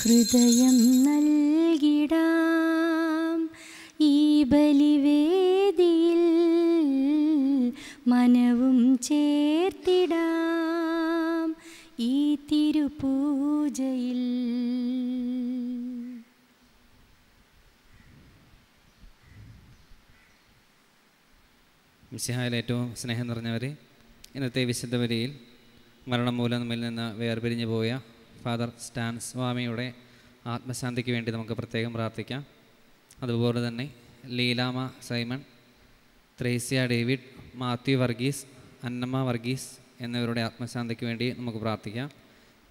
ഹൃദയം നൽകിടാം ഈ ബലിവേദിയിൽ മനവും ചേർത്തിടാം ഈ തിരുപൂജയിൽ മിസ്ഹായിൽ ഏറ്റവും സ്നേഹം നിറഞ്ഞവരെ ഇന്നത്തെ വിശുദ്ധ വരിയിൽ മരണം മൂലം നമ്മിൽ നിന്ന് വേർപിരിഞ്ഞു പോയ ഫാദർ സ്റ്റാൻ സ്വാമിയുടെ ആത്മശാന്തിക്ക് വേണ്ടി നമുക്ക് പ്രത്യേകം പ്രാർത്ഥിക്കാം അതുപോലെ തന്നെ ലീലാമ സൈമൺ ത്രേസ്യ ഡേവിഡ് മാത്യു വർഗീസ് അന്നമ്മ വർഗീസ് എന്നിവരുടെ ആത്മശാന്തിക്ക് വേണ്ടി നമുക്ക് പ്രാർത്ഥിക്കാം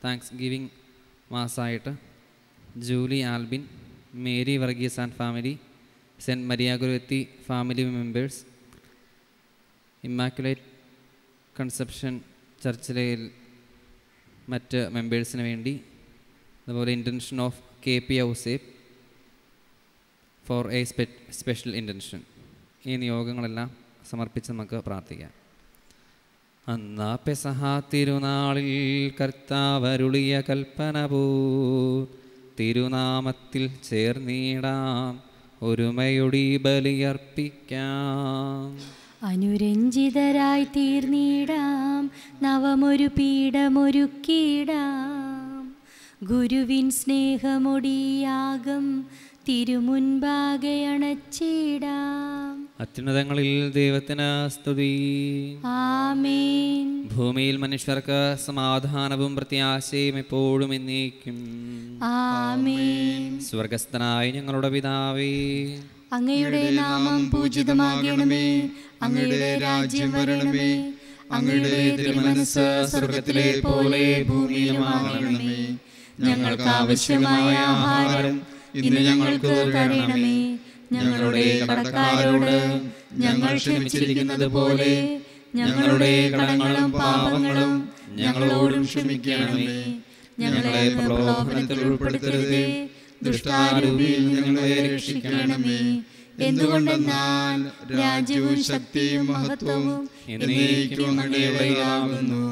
താങ്ക്സ് ഗിവിങ് മാസമായിട്ട് Julie Albin Mary Varghese and family saint മരിയാഗുരുവത്തി ഫാമിലി മെമ്പേഴ്സ് ഇമ്മാക്കുലേറ്റ് കൺസെപ്ഷൻ ചർച്ചിലയിൽ മറ്റ് മെമ്പേഴ്സിന് വേണ്ടി അതുപോലെ intention of K P Ouseph for a spe special intention ഈ നിയോഗങ്ങളെല്ലാം സമർപ്പിച്ച് നമുക്ക് പ്രാർത്ഥിക്കാം അന്നാ പെസഹാ തിരുനാളിൽ കർത്താവരുളിയ കൽപ്പന പോ തിരുനാമത്തിൽ ചേർന്നിടാം ഒരുമയൊടി ബലിയർപ്പിക്കാം അനുരഞ്ജിതരായി തീർന്നിടാം നവമൊരു പീഠമൊരുക്കിയിടാം ഗുരുവിൻ സ്നേഹമൊടിയാകം തിരുമുൻപാകെ അണച്ചിടാം അത്യുന്നതങ്ങളിൽ ദൈവത്തിന് സ്തുതി ആമേൻ ഭൂമിയിൽ മനുഷ്യർക്ക് സമാധാനവും പ്രത്യാശയും എപ്പോഴും എന്നേക്കും ആമേൻ സ്വർഗസ്ഥനായി ഞങ്ങളുടെ പിതാവേ അങ്ങയുടെ നാമം പൂജിതമാകണമേ അങ്ങയുടെ രാജ്യം വരണമേ അങ്ങയുടെ തിരുമനസ് സ്വർഗത്തിലെ പോലെ ഭൂമിയിലുമാകണമേ ഞങ്ങൾക്ക് ആവശ്യമായ ആഹാരം ഇന്ന് ഞങ്ങൾക്ക് തരണമേ ഞങ്ങളുടെ കടക്കാരോട് ഞങ്ങൾ ക്ഷമിച്ചിരിക്കുന്നത് പോലെ ഞങ്ങളുടെ കടങ്ങളും പാപങ്ങളും ഞങ്ങളോടും ക്ഷമിക്കണമേ ഞങ്ങളെ പ്രലോഭനത്തിൽ ഉൾപ്പെടുത്തരുതേ ദുഷ്ടാരൂപിയിൽ ഞങ്ങളെ രക്ഷിക്കണമേ എന്തുകൊണ്ടെന്നാൽ രാജ്യവും ശക്തിയും മഹത്വവും അങ്ങയുള്ളതാകുന്നു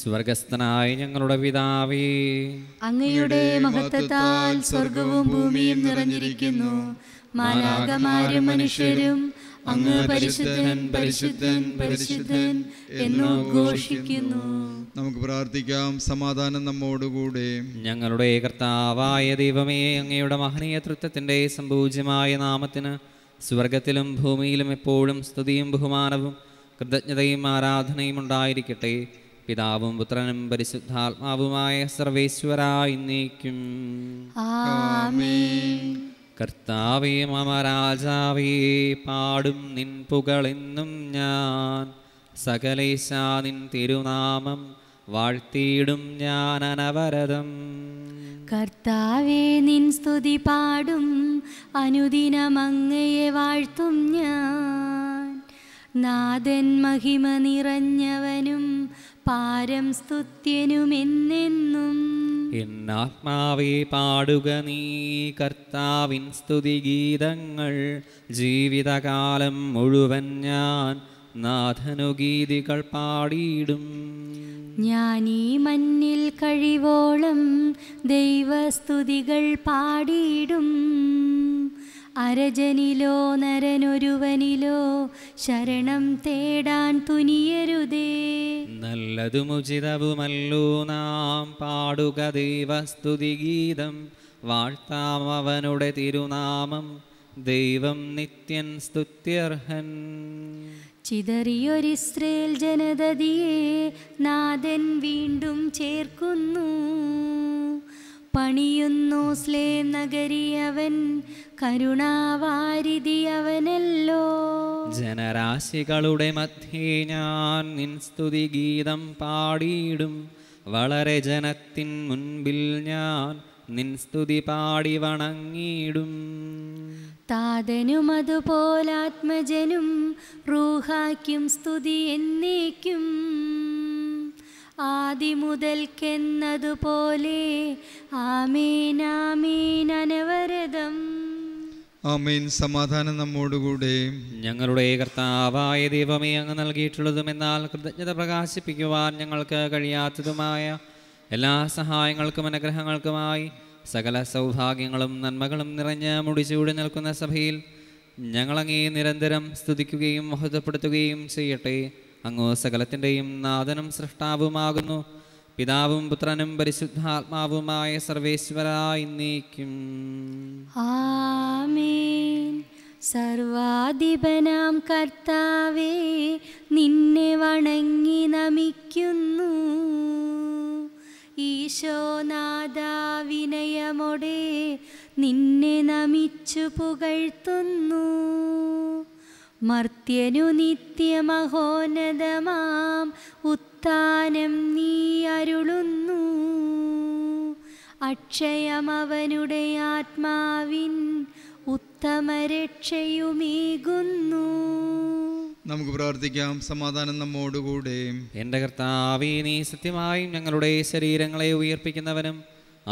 സ്വർഗസ്ഥനായ ഞങ്ങളുടെ പിതാവേ അങ്ങയുടെ മഹത്വത്താൽ സ്വർഗവും ഭൂമിയും നിറഞ്ഞിരിക്കുന്നു മാലാകമാരും മനുഷ്യരും അങ്ങ് പരിശുദ്ധൻ പരിശുദ്ധൻ പരിശുദ്ധൻ എന്നു ഘോഷിക്കുന്നു നമുക്ക് പ്രാർത്ഥിക്കാം സമാധാനം നമ്മോടുകൂടെ ഞങ്ങളുടെ കർത്താവായ ദൈവമേ അങ്ങയുടെ മഹനീയ തൃത്വത്തിൻ്റെ സംപൂജ്യമായ നാമത്തിന് സ്വർഗത്തിലും ഭൂമിയിലും എപ്പോഴും സ്തുതിയും ബഹുമാനവും കൃതജ്ഞതയും ആരാധനയും ഉണ്ടായിരിക്കട്ടെ പിതാവും പുത്രനും പരിശുദ്ധാത്മാവുമായ സർവേശ്വരായി കർത്താവേ മമ രാജാവേ പാടും നിൻ പുകളെന്നും ഞാൻ സകലേശാ നിൻ തിരുനാമം വാഴ്ത്തിയിടും ഞാൻ അനവരതം കർത്താവേ നിൻ സ്തുതി പാടും അനുദിനമങ്ങയെ വാഴ്ത്തും ഞാൻ നാഥൻ മഹിമ നിറഞ്ഞവനും പാരം സ്തുത്യനുമെന്നെന്നും എന്നാത്മാവെ പാടുക നീ കർത്താവിൻ സ്തുതിഗീതങ്ങൾ ജീവിതകാലം മുഴുവൻ ഞാൻ നാഥനുഗീതികൾ പാടിയിടും ഞാനീ മഞ്ഞിൽ കഴിവോളം ദൈവസ്തുതികൾ പാടിയിടും അരജനിലോ നരനൊരുവനിലോ ശരണം തേടാൻ തുനിയരുതേ നല്ലതും ഉചിതവുമല്ലോ നാം പാടുക ദൈവസ്തുതി ഗീതം വാഴ്ത്താം അവനുടെ തിരുനാമം ദൈവം നിത്യൻ സ്തുത്യർഹൻ ചിതറിയൊരിസ്രേൽ ജനതതിയെ നാഥൻ വീണ്ടും ചേർക്കുന്നു പണിയുന്നു സ്ലേ നഗരി അവൻ കരുണാവാരിധി അവനല്ലോ ജനരാശികളുടെ മധ്യേ ഞാൻ നിൻ സ്തുതി ഗീതം പാടിയിടും വളരെ ജനത്തിൻ മുൻപിൽ ഞാൻ നിൻ സ്തുതി പാടി വണങ്ങിയിടും താതനുമതുപോലാത്മജനും റൂഹാക്കും സ്തുതി എന്നേക്കും ആദിമുതൽക്കെന്നതുപോലെ ആമീനാമീനവരതം ആമീൻ സമാധാനം നമ്മോടുകൂടെ ഞങ്ങളുടെ കർത്താവായ ദൈവമേ അങ്ങ് നൽകിയിട്ടുള്ളതും എന്നാൽ കൃതജ്ഞത പ്രകാശിപ്പിക്കുവാൻ ഞങ്ങൾക്ക് കഴിയാത്തതുമായ എല്ലാ സഹായങ്ങൾക്കും അനുഗ്രഹങ്ങൾക്കുമായി സകല സൗഭാഗ്യങ്ങളും നന്മകളും നിറഞ്ഞ മുടിച്ചൂടി നിൽക്കുന്ന സഭയിൽ ഞങ്ങളങ്ങേ നിരന്തരം സ്തുതിക്കുകയും മഹത്വപ്പെടുത്തുകയും ചെയ്യട്ടെ അങ്ങ് സകലത്തിൻ്റെയും നാഥനും സൃഷ്ടാവുമാകുന്നു പിതാവും പുത്രനും പരിശുദ്ധാത്മാവുമായ സർവേശ്വര ഇന്നേക്കും ആമേൻ സർവാധിപനാം കർത്താവേ നിന്നെ വണങ്ങി നമിക്കുന്നു ഈശോനാഥ വിനയമോടെ നിന്നെ നമിച്ചു പുകഴ്ത്തുന്നു മർത്യനു നിത്യമഹോനതമാം ഉത്താനം നീ അരുളുന്നു അക്ഷയമവനുടെ ആത്മാവിൻ ഉത്തമരക്ഷയുമേകുന്നു നമുക്ക് പ്രാർത്ഥിക്കാം സമാധാനം നമ്മോടുകൂടെ എൻ്റെ കർത്താവേ നീ സത്യമായും ഞങ്ങളുടെ ശരീരങ്ങളെ ഉയർപ്പിക്കുന്നവനും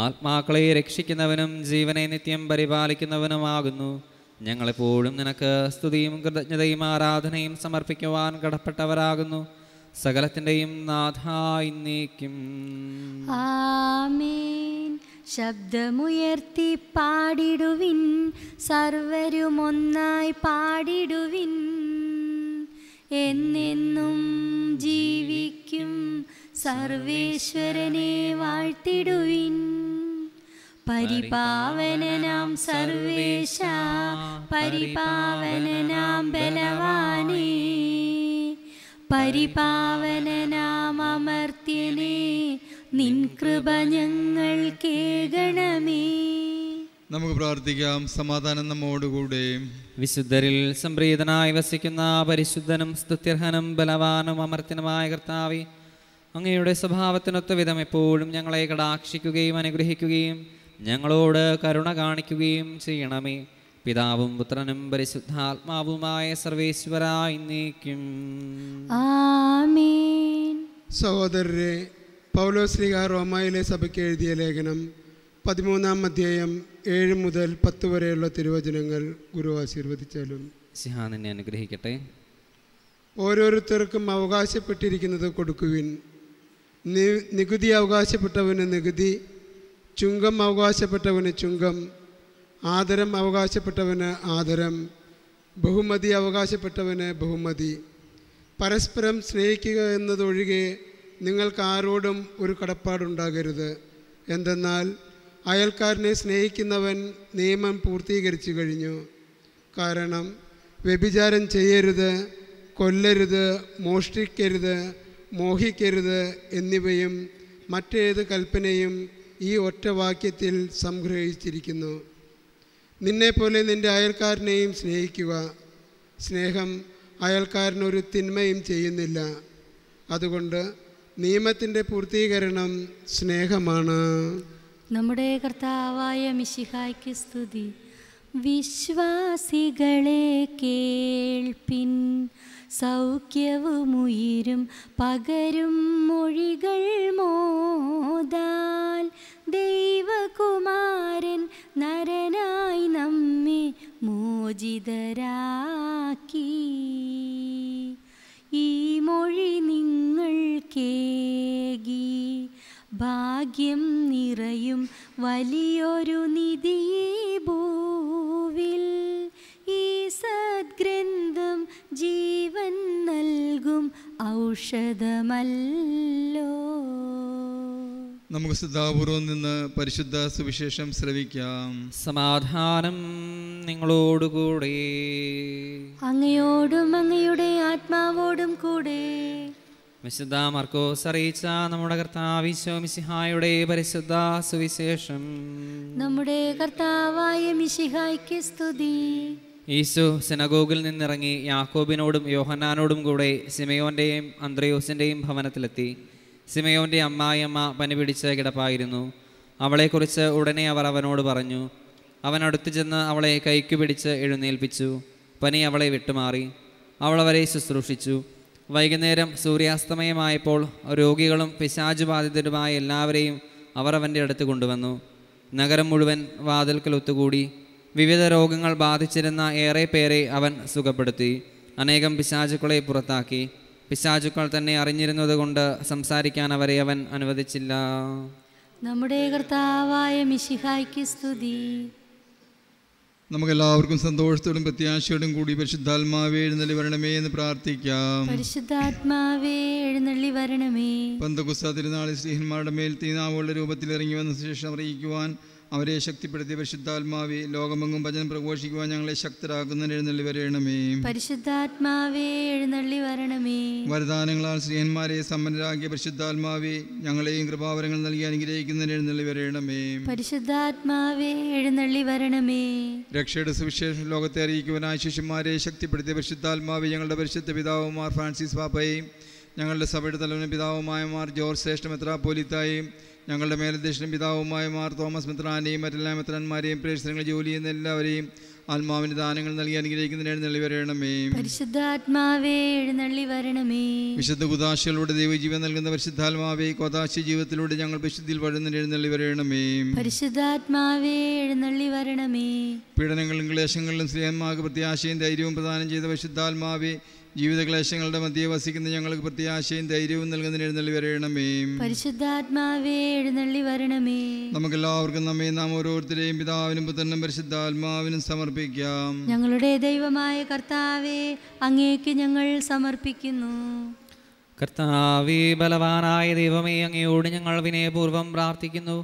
ആത്മാക്കളെ രക്ഷിക്കുന്നവനും ജീവനെ നിത്യം പരിപാലിക്കുന്നവനുമാകുന്നു ഞങ്ങളെപ്പോഴും നിനക്ക് സ്തുതിയും കൃതജ്ഞതയും ആരാധനയും സമർപ്പിക്കുവാൻ കടപ്പെട്ടവരാകുന്നു സകലത്തിൻ്റെയും നാഥായിന്നേക്കും ആമേൻ ശബ്ദമുയർത്തി പാടിടുവിൻ സർവരുമൊന്നായി പാടിടുവിൻ എന്നെന്നും ജീവിക്കും സർവേശ്വരനെ വാഴ്ത്തിടുവിൻ പരിപാവനനാം സർവേശ പരിപാവനനാം ബലവാനെ പരിപാവനനാം അമർത്യനേ നിൻ കൃപ ഞങ്ങൾ കേകണമേ നമുക്ക് പ്രാർത്ഥിക്കാം സമാധാനം നമ്മോടുകൂടെ വിശുദ്ധരിൽ സംപ്രീതനായി വസിക്കുന്ന പരിശുദ്ധനും സ്തുത്യർഹനും ബലവാനും അമർത്യനുമായ കർത്താവേ അങ്ങയുടെ സ്വഭാവത്തിനൊത്ത വിധം എപ്പോഴും ഞങ്ങളെ കടാക്ഷിക്കുകയും അനുഗ്രഹിക്കുകയും ഞങ്ങളോട് കരുണ കാണിക്കുകയും ചെയ്യണമേ പിതാവും പുത്രനും പരിശുദ്ധാത്മാവുമായ സർവേശ്വരായി നീക്കും സഹോദരരെ പൗലോസ്ലിക റോമായിലെ സഭയ്ക്ക് എഴുതിയ ലേഖനം പതിമൂന്നാം അധ്യായം ഏഴ് മുതൽ പത്ത് വരെയുള്ള തിരുവചനങ്ങൾ ഗുരു ആശീർവദിച്ചാലും അനുഗ്രഹിക്കട്ടെ ഓരോരുത്തർക്കും അവകാശപ്പെട്ടിരിക്കുന്നത് കൊടുക്കുവിൻ നികുതി അവകാശപ്പെട്ടവന് നികുതി ചുങ്കം അവകാശപ്പെട്ടവന് ചുങ്കം ആദരം അവകാശപ്പെട്ടവന് ആദരം ബഹുമതി അവകാശപ്പെട്ടവന് ബഹുമതി പരസ്പരം സ്നേഹിക്കുക എന്നതൊഴികെ നിങ്ങൾക്ക് ആരോടും ഒരു കടപ്പാടുണ്ടാകരുത് എന്തെന്നാൽ അയൽക്കാരനെ സ്നേഹിക്കുന്നവൻ നിയമം പൂർത്തീകരിച്ചു കഴിഞ്ഞു കാരണം വ്യഭിചാരം ചെയ്യരുത് കൊല്ലരുത് മോഷ്ടിക്കരുത് മോഹിക്കരുത് എന്നിവയും മറ്റേത് കൽപ്പനയും ഈ ഒറ്റ വാക്യത്തിൽ സംഗ്രഹിച്ചിരിക്കുന്നു നിന്നെപ്പോലെ നിൻ്റെ അയൽക്കാരനെയും സ്നേഹിക്കുക സ്നേഹം അയൽക്കാരനൊരു തിന്മയും ചെയ്യുന്നില്ല അതുകൊണ്ട് നിയമത്തിൻ്റെ പൂർത്തീകരണം സ്നേഹമാണ് നമ്മുടെ കർത്താവായ മിശിഹായ്ക്ക് സ്തുതി വിശ്വാസികളെ കേൾപ്പിൻ സൗഖ്യവുമുയിരും പകരും മൊഴികൾ മോദാൽ ദൈവകുമാരൻ നരനായി നമ്മെ മോചിതരാക്കി ഈ മൊഴി നിങ്ങൾ കേകി ഭാഗ്യം നിറയും വലിയൊരു നിധിയെ ഭൂവിൽ സദ്ഗ്രന്ഥം ജീവൻ നൽകും ഔഷധമല്ലോ നമുക്ക് ശ്രദ്ധാപൂർവം നിന്ന് പരിശുദ്ധ സുവിശേഷം ശ്രവിക്കാം സമാധാനം നിങ്ങളോടുകൂടെ അങ്ങയോടും അങ്ങയുടെ ആത്മാവോടും കൂടെ വിശുദ്ധ മർക്കോസ് അറിയിച്ച നമ്മുടെ കർത്താവ് മിശിഹായുടെ പരിശുദ്ധ സുവിശേഷം നമ്മുടെ കർത്താവായ മിശിഹായ്ക്ക് സ്തുതി ഈശു സിനഗോഗിൽ നിന്നിറങ്ങി യാക്കോബിനോടും യോഹന്നാനോടും കൂടെ സിമയോൻ്റെയും അന്ത്രയോസിൻ്റെയും ഭവനത്തിലെത്തി സിമയോൻ്റെ അമ്മായിയമ്മ പനി പിടിച്ച് കിടപ്പായിരുന്നു അവളെക്കുറിച്ച് ഉടനെ അവർ അവനോട് പറഞ്ഞു അവൻ അടുത്തു ചെന്ന് അവളെ കൈക്ക് പിടിച്ച് എഴുന്നേൽപ്പിച്ചു പനി അവളെ വിട്ടുമാറി അവൾ അവരെ ശുശ്രൂഷിച്ചു വൈകുന്നേരം സൂര്യാസ്തമയമായപ്പോൾ രോഗികളും പിശാചുബാധിതരുമായ എല്ലാവരെയും അവർ അവൻ്റെ അടുത്ത് കൊണ്ടുവന്നു നഗരം മുഴുവൻ വാതിൽക്കൽ ഒത്തുകൂടി വിവിധ രോഗങ്ങൾ ബാധിച്ചിരുന്ന ഏറെ പേരെ അവൻ സുഖപ്പെടുത്തി അനേകം പിശാചുക്കളെ പുറത്താക്കി പിശാചുക്കൾ തന്നെ അറിഞ്ഞിരുന്നതുകൊണ്ട് സംസാരിക്കാൻ അവരെ അവൻ അനുവദിച്ചില്ല നമ്മുടെ കർത്താവായ സ്തുതി നമുക്ക് എല്ലാവർക്കും സന്തോഷത്തോടും പ്രത്യാശയോടും കൂടി പരിശുദ്ധാത്മാവേ എഴുന്നള്ളി വരണമേ എന്ന് പ്രാർത്ഥിക്കാം പരിശുദ്ധാത്മാവേ എഴുന്നള്ളി വരണമേ പന്തകുസ്ത തിരുനാളി ശ്രീഹന്മാരുടെ മേൽ തീനാവുള്ള രൂപത്തിൽ ഇറങ്ങി വന്ന ശേഷം അറിയിക്കുവാൻ അവരെ ശക്തിപ്പെടുത്തി പരിശുദ്ധാത്മാവി ലോകമെങ്ങും ഭജനം പ്രഘോഷിക്കുവാൻ ഞങ്ങളെ ശക്തരാക്കുന്ന എഴുന്നള്ളി വരണമേ പരിശുദ്ധാത്മാവേ എഴുന്നള്ളി വരണമേ വരദാനങ്ങളാൽ സ്ത്രീയന്മാരെ സമ്പന്നരാക്കിയ പരിശുദ്ധാത്മാവി ഞങ്ങളെയും കൃപാവരങ്ങൾ നൽകി അനുഗ്രഹിക്കുന്ന എഴുന്നള്ളി വരണമേ പരിശുദ്ധാത്മാവേ എഴുന്നള്ളി വരണമേ രക്ഷയുടെ സുവിശേഷം ലോകത്തെ അറിയിക്കുവാൻ ശിഷ്യന്മാരെ ശക്തിപ്പെടുത്തിയ പരിശുദ്ധാത്മാവി ഞങ്ങളുടെ പരിശുദ്ധ പിതാവുമാർ ഫ്രാൻസിസ് പാപ്പയും ഞങ്ങളുടെ സഭയുടെ തലവനും പിതാവുമായ മാർ ജോർജ് ശ്രേഷ്ഠ മെത്രാപോലിത്തായും ഞങ്ങളുടെ മേലധ്യക്ഷനും പിതാവുമായ മാർ തോമസ് മിത്രാനെയും മറ്റെല്ലാ മിത്രന്മാരെയും പ്രേക്ഷകങ്ങൾ ജോലി ചെയ്യുന്ന എല്ലാവരെയും ആത്മാവിന് ദാനങ്ങൾ നൽകി അനുഗ്രഹിക്കുന്നതിന് എഴുന്നള്ളി പരിശുദ്ധാത്മാവേ എഴുന്നള്ളി വരണമേ വിശുദ്ധ കുതാശയിലൂടെ ദൈവജീവൻ നൽകുന്ന പരിശുദ്ധാത്മാവേ കൊതാശി ജീവിതത്തിലൂടെ ഞങ്ങൾ വിശുദ്ധിയിൽ വളരുന്നതിന് എഴുന്നള്ളി വരണമേ പരിശുദ്ധാത്മാവേ എഴുന്നള്ളി വരണമേ പീഡനങ്ങളിലും ക്ലേശങ്ങളിലും സ്നേഹമാകെ പ്രത്യാശയും ധൈര്യവും പ്രദാനം ചെയ്ത പരിശുദ്ധാത്മാവേ ജീവിതക്ലേശങ്ങളുടെ മധ്യേ വസിക്കുന്ന ഞങ്ങൾക്ക് പ്രത്യാശയും ധൈര്യവും നൽകുന്ന എഴുന്നള്ളി വരണമേ പരിശുദ്ധാത്മാവേ എഴുന്നള്ളി വരണമേ നമുക്ക് എല്ലാവർക്കും നമ്മെ നാം ഓരോരുത്തരെയും പിതാവിനും പുത്രനും പരിശുദ്ധാത്മാവിനും സമർപ്പിക്കാം ഞങ്ങളുടെ ദൈവമായ കർത്താവേ അങ്ങേക്ക് ഞങ്ങൾ സമർപ്പിക്കുന്നു കർത്താവേ ബലവാനായ ദൈവമേ അങ്ങയോട് ഞങ്ങൾ വിനയപൂർവ്വം പ്രാർത്ഥിക്കുന്നു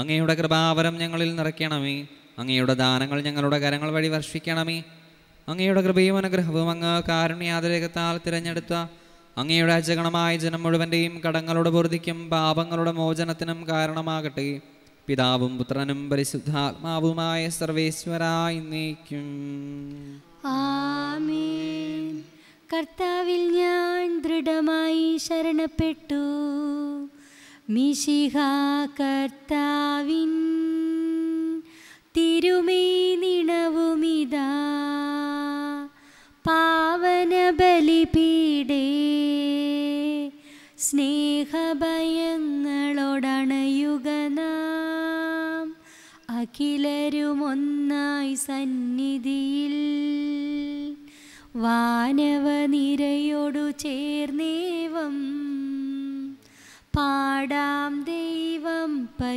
അങ്ങയുടെ കൃപാവരം ഞങ്ങളിൽ നിറയ്ക്കണമേ അങ്ങയുടെ ദാനങ്ങൾ ഞങ്ങളുടെ കരങ്ങൾ വഴി വർഷിക്കണമേ അങ്ങയുടെ കൃപയും അനുഗ്രഹവും അങ്ങ് കാരുണ്യാതിരേകത്താൽ തിരഞ്ഞെടുത്ത അങ്ങയുടെ അജഗണമായ ജനം മുഴുവൻ്റെയും കടങ്ങളുടെ പൂർത്തിക്കും പാപങ്ങളുടെ മോചനത്തിനും കാരണമാകട്ടെ പിതാവും പുത്രനും പരിശുദ്ധാത്മാവുമായ സർവേശ്വരായി നീക്കും കർത്താവിൽ ഞാൻ ദൃഢമായി ശരണപ്പെട്ടു മിശിഹ കർത്താവിൻ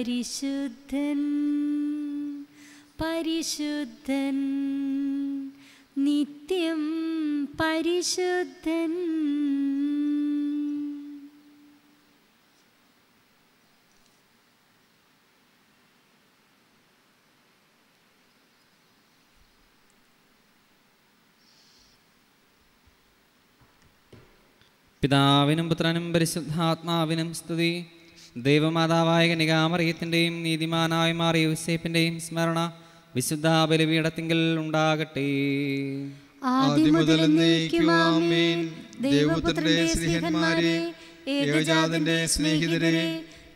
പരിശുദ്ധൻ പരിശുദ്ധൻ നിത്യം പരിശുദ്ധൻ പിതാവിനും പുത്രനും പരിശുദ്ധാത്മാവിനും സ്തുതി ദൈവമാതാവായ കനികാമറിയത്തിൻ്റെയും നീതിമാനായ മാറി യൂസേപ്പിൻ്റെയും സ്മരണ വിശുദ്ധ ബലിപീഠത്തിങ്കിൽ ഉണ്ടാകട്ടെ ഏകജാതന്റെ സ്നേഹിതരെ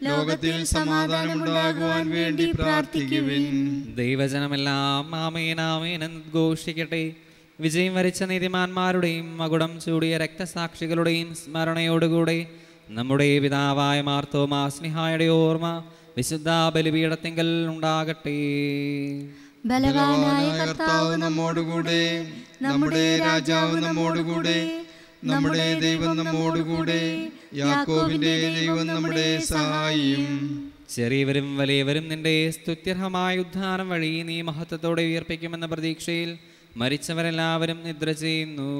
ലോകത്തിൽ സമാധാനമുണ്ടാകുവാൻ വേണ്ടി പ്രാർത്ഥിക്കുവിൻ ദൈവജനമെല്ലാം ആമേൻ ആമേൻ എന്ന് ഘോഷിക്കട്ടെ വിജയം വരിച്ച നീതിമാന്മാരുടെയും മകുടം ചൂടിയ രക്തസാക്ഷികളുടെയും സ്മരണയോടുകൂടെ നമ്മുടെ പിതാവായ മാർത്തോമാ സ്നേഹായുടെ ഓർമ്മ വിശുദ്ധ ബലിപീഠത്തെങ്കിൽ ഉണ്ടാകട്ടെ ബലവാനായ കർത്താവ് നമ്മോടുകൂടെ നമ്മുടെ രാജാവ് നമ്മോടുകൂടെ നമ്മുടെ ദൈവം നമ്മോടുകൂടെ യാക്കോബിന്റെ ദൈവം നമ്മുടെ സഹായിയും ചെറിയവരും വലിയവരും നിന്റെ സ്തുത്യർഹമായ ഉദ്ധാനം വഴി നീ മഹത്വത്തോടെ ഉയർപ്പിക്കുമെന്ന പ്രതീക്ഷയിൽ മരിച്ചവരെല്ലാവരും നിദ്ര ചെയ്യുന്നു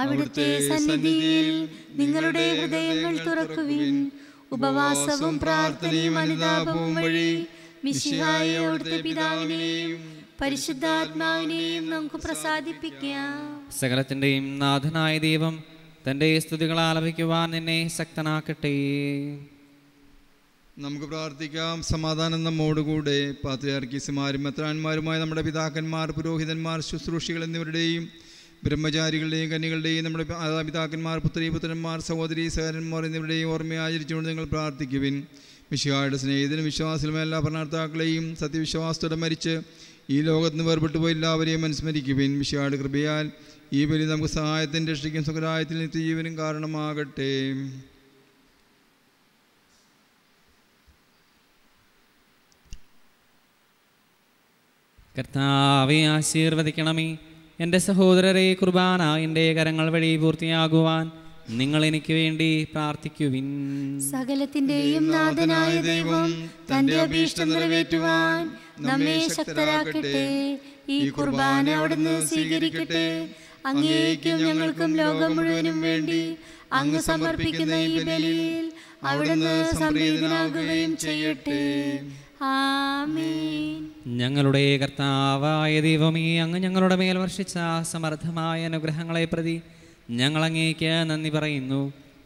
അവിടുത്തെ സന്നിധിയിൽ നിങ്ങളുടെ ഹൃദയങ്ങൾ തുറക്കുവിൻ ഉപവാസവും പ്രാർത്ഥനയും അനുതാപവും വഴി പിതാവിനെയും പരിശുദ്ധാത്മാവിനെയും നമുക്ക് പ്രസാദിപ്പിക്കാം സകലത്തിന്റെയും നാഥനായ ദൈവം തന്റെ സ്തുതികൾ ആലപിക്കുവാൻ നിന്നെ ശക്തനാക്കട്ടെ നമുക്ക് പ്രാർത്ഥിക്കാം സമാധാനം നമ്മോടുകൂടെ പാത്രയാർക്കീസുമാരും മെത്രാന്മാരുമായ നമ്മുടെ പിതാക്കന്മാർ പുരോഹിതന്മാർ ശുശ്രൂഷികൾ എന്നിവരുടെയും ബ്രഹ്മചാരികളുടെയും കന്യകളുടെയും നമ്മുടെ മാതാപിതാക്കന്മാർ പുത്രീ പുത്രന്മാർ സഹോദരി സഹോദരന്മാർ എന്നിവരുടെയും ഓർമ്മ ആചരിച്ചുകൊണ്ട് നിങ്ങൾ പ്രാർത്ഥിക്കുവിൻ മിശിഹായുടെ സ്നേഹിതനും വിശ്വാസിലും എല്ലാ ഭരണാർത്ഥാക്കളെയും സത്യവിശ്വാസത്തോടെ മരിച്ച് ഈ ലോകത്ത് നിന്ന് വേർപെട്ടു പോയി എല്ലാവരെയും അനുസ്മരിക്കുവിൻ മിശിഹായുടെ കൃപയാൽ ഈ ബലി നമുക്ക് സഹായത്തിന് രക്ഷിക്കും സുഖരായത്തിൽ നിത്യജീവനും കാരണമാകട്ടെ കർത്താവെ ആശീർവദിക്കണമേ എൻ്റെ സഹോദരരെ കുർബാന എൻ്റെ കരങ്ങൾ വഴി പൂർത്തിയാകുവാൻ നിങ്ങൾ എനിക്ക് വേണ്ടി പ്രാർത്ഥിക്കുവിൻ സകലത്തിന്റെയും നാഥനായ ദൈവം തന്റെ അഭീഷ്ടം നിറവേറ്റുവാൻ നമ്മെ ശക്തരാക്കട്ടെ ഈ കുർബാന അവിടുന്ന് സ്വീകരിക്കട്ടെ അങ്ങേക്കും ഞങ്ങൾക്കും ലോകം മുഴുവനും വേണ്ടി അങ്ങ് സമർപ്പിക്കുന്ന ഈ ബലിയിൽ അവിടുന്ന് സംപ്രീതനാകുകയും ചെയ്യട്ടെ ഞങ്ങളുടെ കർത്താവായ ദൈവമേ അങ്ങ് ഞങ്ങളുടെ മേൽ വർഷിച്ച സമർത്ഥമായ അനുഗ്രഹങ്ങളെ പ്രതി ഞങ്ങൾ അങ്ങേക്ക് നന്ദി പറയുന്നു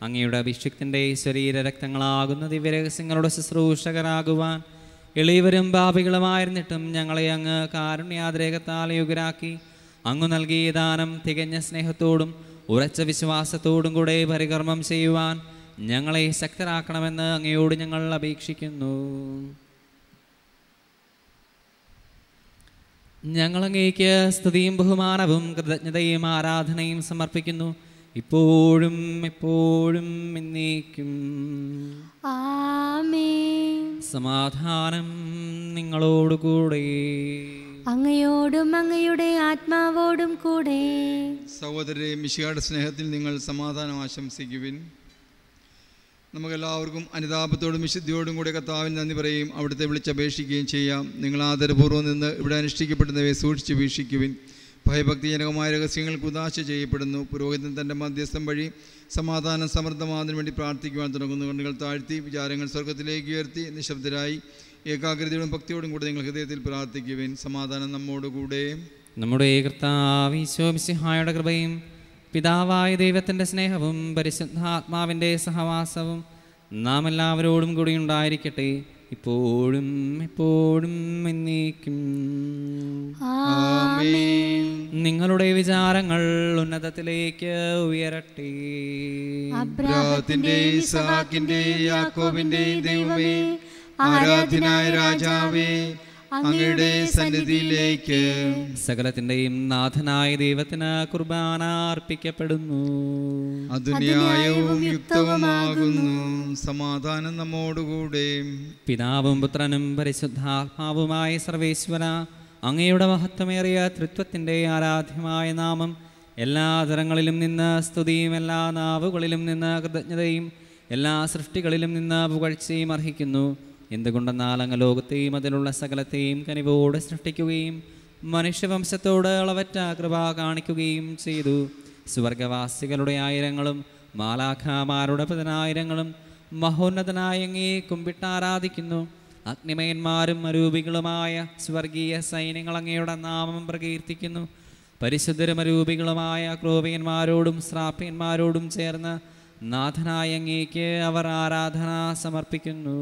അങ്ങയുടെ അഭിഷിക്തിൻ്റെ ശരീര രക്തങ്ങളാകുന്ന ദിവ്യരഹസ്യങ്ങളുടെ ശുശ്രൂഷകരാകുവാൻ എളിയവരും പാപികളുമായിരുന്നിട്ടും ഞങ്ങളെ അങ്ങ് കാരുണ്യാദ്രേഖത്താൽ യുഗരാക്കി അങ്ങ് നൽകിയ ദാനം തികഞ്ഞ സ്നേഹത്തോടും ഉറച്ച വിശ്വാസത്തോടും കൂടെ പരികർമ്മം ചെയ്യുവാൻ ഞങ്ങളെ ശക്തരാക്കണമെന്ന് അങ്ങയോട് ഞങ്ങൾ അപേക്ഷിക്കുന്നു ഞങ്ങളങ്ങേക്ക് സ്തുതിയും ബഹുമാനവും കൃതജ്ഞതയും ആരാധനയും സമർപ്പിക്കുന്നു ഇപ്പോഴും എപ്പോഴും എന്നേക്കും സമാധാനം നിങ്ങളോടുകൂടെ അങ്ങയോടും അങ്ങയുടെ ആത്മാവോടും കൂടെ സഹോദരരെ മിഷിയുടെ സ്നേഹത്തിൽ നിങ്ങൾ സമാധാനം ആശംസിക്കുവിൻ നമുക്കെല്ലാവർക്കും അനുതാപത്തോടും വിശുദ്ധിയോടും കൂടെ കർത്താവിന് നന്ദി പറയും അവിടുത്തെ വിളിച്ചപേക്ഷിക്കുകയും ചെയ്യാം നിങ്ങൾ ആദരപൂർവ്വം നിന്ന് ഇവിടെ അനുഷ്ഠിക്കപ്പെടുന്നവയെ സൂക്ഷിച്ച് വീക്ഷിക്കുവിൻ ഭയഭക്തിജനകമായ രഹസ്യങ്ങൾ കുതാശ ചെയ്യപ്പെടുന്നു പുരോഹിതൻ തൻ്റെ മധ്യസ്ഥം വഴി സമാധാനം സമൃദ്ധമാകുന്നതിന് വേണ്ടി പ്രാർത്ഥിക്കുവാൻ തുടങ്ങുന്നു കണ്ണുകൾ താഴ്ത്തി വിചാരങ്ങൾ സ്വർഗത്തിലേക്ക് ഉയർത്തി നിശബ്ദരായി ഏകാഗ്രതയോടും ഭക്തിയോടും കൂടെ നിങ്ങൾ ഹൃദയത്തിൽ പ്രാർത്ഥിക്കുവിൻ സമാധാനം നമ്മോടുകൂടെ നമ്മുടെ കർത്താവ് ഈശോ കൃപയും പിതാവായ ദൈവത്തിൻ്റെ സ്നേഹവും പരിശുദ്ധാത്മാവിൻ്റെ സഹവാസവും നാം എല്ലാവരോടും കൂടി ഉണ്ടായിരിക്കട്ടെ ഇപ്പോഴും ഇപ്പോഴും എന്നേക്കും നിങ്ങളുടെ വിചാരങ്ങൾ ഉന്നതത്തിലേക്ക് ഉയരട്ടെ അബ്രാഹത്തിന്റെയും ദൈവമേ ആരാധനായ രാജാവേ അങ്ങയുടെ സന്നിധിയിലേക്ക് സകലത്തിന്റെയും നാഥനായ ദൈവത്തിന് കുർബാന അർപ്പിക്കപ്പെടുന്നു അത് യുക്തവുമാകുന്നു സമാധാനം നമ്മോടുകൂടെ പിതാവും പുത്രനും പരിശുദ്ധാത്മാവുമായ സർവേശ്വര അങ്ങയുടെ മഹത്വമേറിയ തൃത്വത്തിൻ്റെ ആരാധ്യമായ നാമം എല്ലാ തരങ്ങളിലും നിന്ന് സ്തുതിയും എല്ലാ നാവുകളിലും നിന്ന് കൃതജ്ഞതയും എല്ലാ സൃഷ്ടികളിലും നിന്ന് പുകഴ്ചയും അർഹിക്കുന്നു എന്തുകൊണ്ടെന്നാൽ അങ്ങ് ലോകത്തെയും അതിലുള്ള സകലത്തെയും കനിവോടെ സൃഷ്ടിക്കുകയും മനുഷ്യവംശത്തോട് അളവറ്റ കൃപ കാണിക്കുകയും ചെയ്തു സ്വർഗവാസികളുടെ ആയിരങ്ങളും മാലാഖാമാരുടെ പതിനായിരങ്ങളും മഹോന്നതനായ അങ്ങേ കുമ്പിട്ടാരാധിക്കുന്നു അഗ്നിമയന്മാരും അരൂപികളുമായ സ്വർഗീയ സൈന്യങ്ങൾ അങ്ങയുടെ നാമം പ്രകീർത്തിക്കുന്നു പരിശുദ്ധരമരൂപികളുമായ ക്രോപിയന്മാരോടും ശ്രാപ്യന്മാരോടും ചേർന്ന് നാഥനായ അങ്ങേക്ക് അവർ ആരാധന സമർപ്പിക്കുന്നു